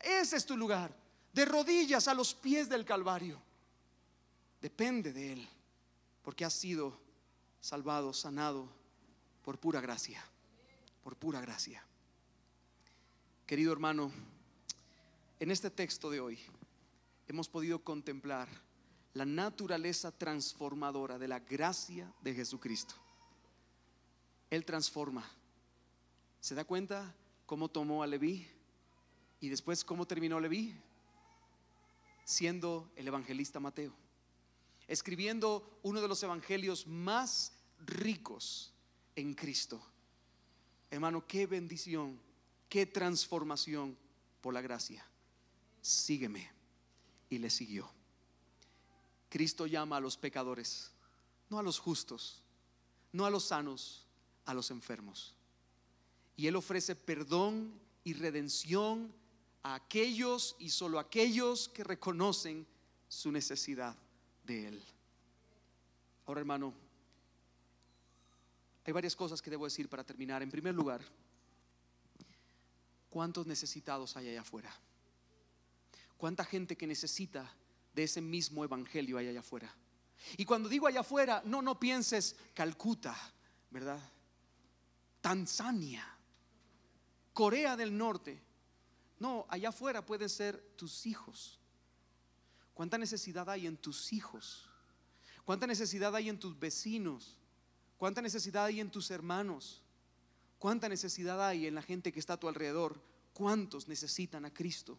Ese es tu lugar. De rodillas a los pies del Calvario. Depende de Él, porque ha sido salvado, sanado por pura gracia. Por pura gracia. Querido hermano, en este texto de hoy hemos podido contemplar la naturaleza transformadora de la gracia de Jesucristo. Él transforma. ¿Se da cuenta cómo tomó a Leví? Y después, ¿cómo terminó Leví? Siendo el evangelista Mateo, escribiendo uno de los evangelios más ricos en Cristo. Hermano, qué bendición, qué transformación por la gracia. Sígueme. Y le siguió. Cristo llama a los pecadores, no a los justos, no a los sanos, a los enfermos. Y Él ofrece perdón y redención a aquellos y solo aquellos que reconocen su necesidad de Él. Ahora, hermano, hay varias cosas que debo decir para terminar. En primer lugar, ¿cuántos necesitados hay allá afuera? ¿Cuánta gente que necesita de ese mismo evangelio hay allá afuera? Y cuando digo allá afuera, no, no pienses Calcuta, ¿verdad? Tanzania, Corea del Norte, no, allá afuera pueden ser tus hijos. ¿Cuánta necesidad hay en tus hijos? ¿Cuánta necesidad hay en tus vecinos? ¿Cuánta necesidad hay en tus hermanos? ¿Cuánta necesidad hay en la gente que está a tu alrededor? ¿Cuántos necesitan a Cristo?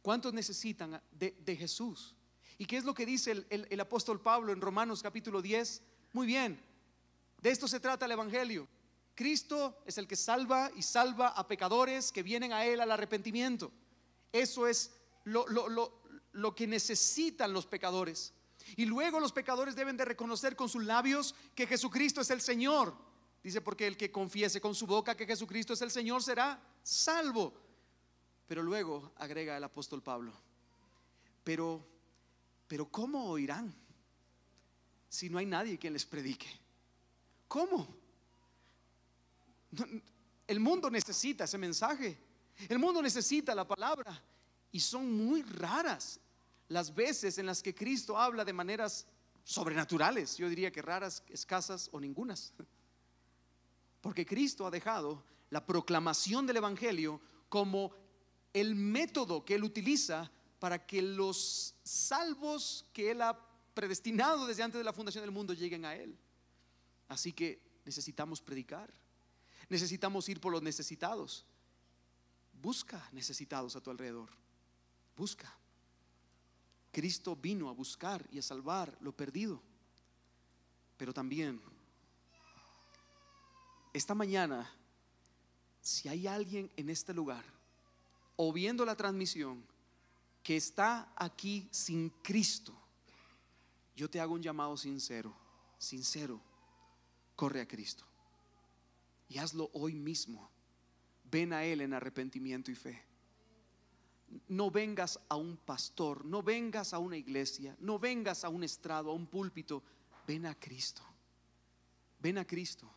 ¿Cuántos necesitan de, Jesús? ¿Y qué es lo que dice el apóstol Pablo en Romanos capítulo 10? Muy bien, de esto se trata el Evangelio. Cristo es el que salva y salva a pecadores que vienen a Él al arrepentimiento. Eso es lo, que necesitan los pecadores. Y luego los pecadores deben de reconocer con sus labios que Jesucristo es el Señor. Dice, porque el que confiese con su boca que Jesucristo es el Señor será salvo. Pero luego agrega el apóstol Pablo, pero, pero ¿cómo oirán si no hay nadie quien les predique? ¿Cómo? El mundo necesita ese mensaje. El mundo necesita la palabra. Y son muy raras las veces en las que Cristo habla de maneras sobrenaturales. Yo diría que raras, escasas o ningunas. Porque Cristo ha dejado la proclamación del Evangelio como el método que Él utiliza para que los salvos que Él ha predestinado desde antes de la fundación del mundo lleguen a Él. Así que necesitamos predicar. Necesitamos ir por los necesitados. Busca necesitados a tu alrededor. Busca. Cristo vino a buscar y a salvar lo perdido. Pero también, esta mañana, si hay alguien en este lugar o viendo la transmisión que está aquí sin Cristo, yo te hago un llamado sincero, sincero, corre a Cristo y hazlo hoy mismo. Ven a Él en arrepentimiento y fe. No vengas a un pastor, no vengas a una iglesia, no vengas a un estrado, a un púlpito. Ven a Cristo. Ven a Cristo.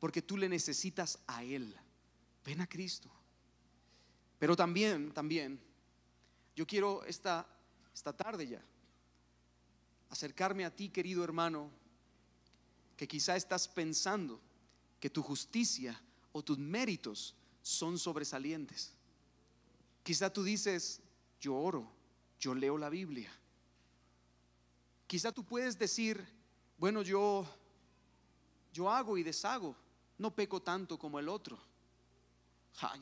Porque tú le necesitas a Él. Ven a Cristo. Pero también, también, yo quiero esta, esta tarde ya acercarme a ti, querido hermano, que quizá estás pensando que tu justicia o tus méritos son sobresalientes. Quizá tú dices, yo oro, yo leo la Biblia. Quizá tú puedes decir, bueno, yo yo hago y deshago, no peco tanto como el otro.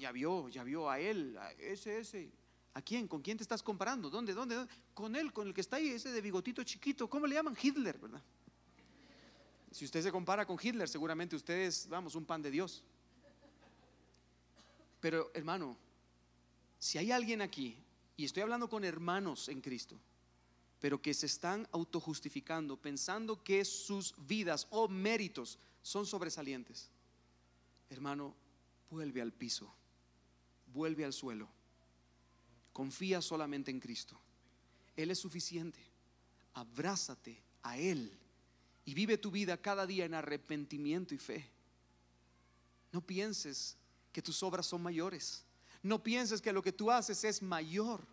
ya vio, ya vio a él, a ese, ese. ¿A quién? ¿Con quién te estás comparando? ¿Dónde? ¿Dónde? Con él, con el que está ahí, ese de bigotito chiquito. ¿Cómo le llaman? Hitler, ¿verdad? Si usted se compara con Hitler, seguramente usted es, vamos, un pan de Dios. Pero hermano, si hay alguien aquí, y estoy hablando con hermanos en Cristo, pero que se están autojustificando, pensando que sus vidas o méritos son sobresalientes, hermano, vuelve al piso, vuelve al suelo, confía solamente en Cristo. Él es suficiente, abrázate a Él y vive tu vida cada día en arrepentimiento y fe. No pienses que tus obras son mayores. No pienses que lo que tú haces es mayor.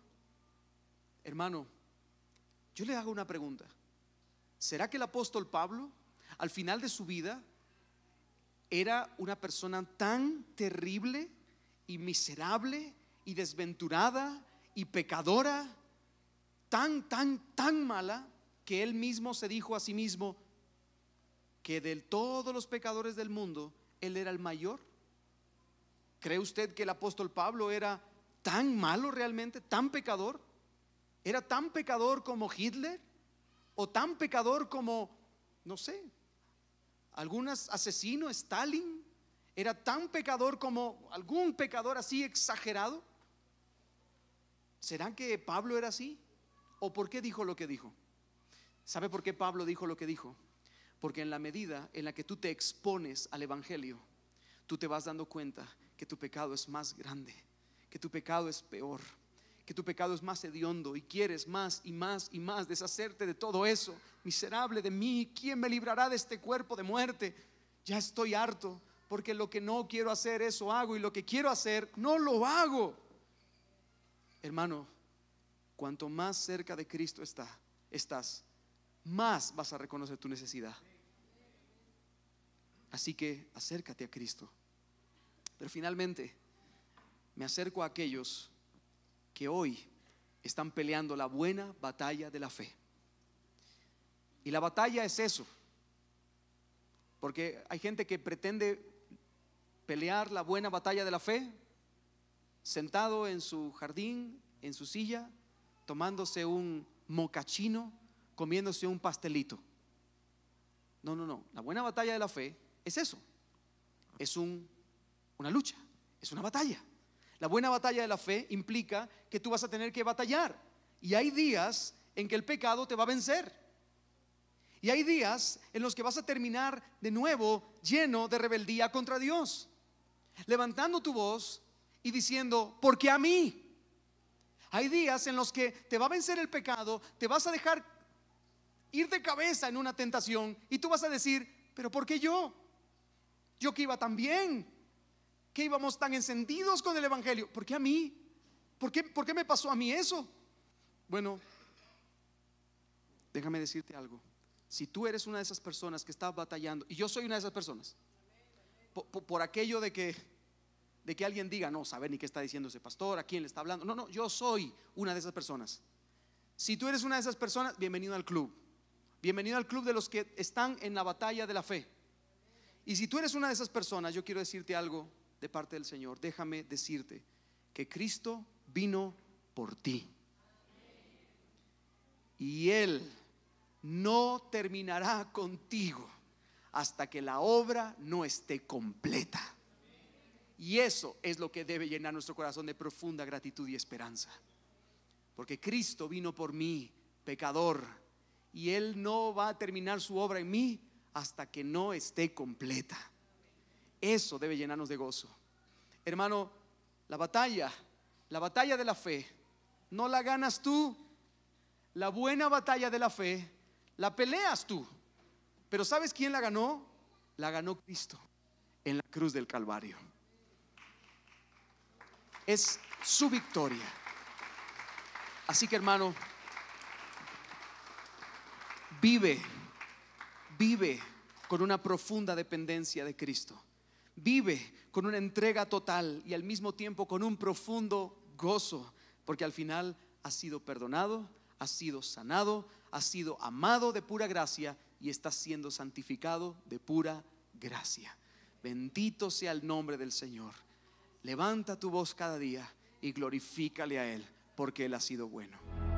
Hermano, yo le hago una pregunta. ¿Será que el apóstol Pablo, al final de su vida, era una persona tan terrible y miserable y desventurada y pecadora, tan, tan, tan mala, que él mismo se dijo a sí mismo, que de todos los pecadores del mundo, Él era el mayor. ¿Cree usted que el apóstol Pablo era tan malo realmente, tan pecador? ¿Era tan pecador como Hitler? ¿O tan pecador como, no sé, algunos asesinos, Stalin? ¿Era tan pecador como algún pecador así exagerado? ¿Será que Pablo era así? ¿O por qué dijo lo que dijo? ¿Sabe por qué Pablo dijo lo que dijo? Porque en la medida en la que tú te expones al Evangelio, tú te vas dando cuenta que tu pecado es más grande, que tu pecado es peor, que tu pecado es más hediondo y quieres más y más y más deshacerte de todo eso. Miserable de mí, ¿quién me librará de este cuerpo de muerte? Ya estoy harto, porque lo que no quiero hacer, eso hago, y lo que quiero hacer, no lo hago. Hermano, cuanto más cerca de Cristo está, estás, más vas a reconocer tu necesidad. Así que acércate a Cristo. Pero finalmente, me acerco a aquellos que hoy están peleando la buena batalla de la fe. Y la batalla es eso. Porque hay gente que pretende pelear la buena batalla de la fe sentado en su jardín, en su silla, tomándose un mocachino comiéndose un pastelito. No, no, no. La buena batalla de la fe es eso. Es un, una lucha, es una batalla. La buena batalla de la fe implica que tú vas a tener que batallar. Y hay días en que el pecado te va a vencer. Y hay días en los que vas a terminar de nuevo lleno de rebeldía contra Dios. Levantando tu voz y diciendo, porque a mí? Hay días en los que te va a vencer el pecado, te vas a dejar ir de cabeza en una tentación y tú vas a decir, pero ¿por qué yo? Yo que iba tan bien, que íbamos tan encendidos con el Evangelio, ¿por qué a mí? ¿Por qué, ¿Por qué me pasó a mí eso? Bueno, déjame decirte algo. Si tú eres una de esas personas que está batallando, y yo soy una de esas personas, por, aquello de que de que alguien diga, no, saber ni qué está diciendo ese pastor, a quién le está hablando. No, no, yo soy una de esas personas. Si tú eres una de esas personas, bienvenido al club. Bienvenido al club de los que están en la batalla de la fe. Y si tú eres una de esas personas, yo quiero decirte algo de parte del Señor. Déjame decirte que Cristo vino por ti. Y Él no terminará contigo hasta que la obra no esté completa. Y eso es lo que debe llenar nuestro corazón de profunda gratitud y esperanza. Porque Cristo vino por mí, pecador y Él no va a terminar su obra en mí hasta que no esté completa. Eso debe llenarnos de gozo. Hermano, la batalla, la batalla de la fe, no la ganas tú. La buena batalla de la fe, la peleas tú. Pero ¿sabes quién la ganó? La ganó Cristo en la cruz del Calvario. Es su victoria. Así que hermano, Vive, vive con una profunda dependencia de Cristo. Vive con una entrega total y al mismo tiempo con un profundo gozo, porque al final ha sido perdonado, ha sido sanado, ha sido amado de pura gracia y está siendo santificado de pura gracia. Bendito sea el nombre del Señor. Levanta tu voz cada día y glorifícale a Él, porque Él ha sido bueno.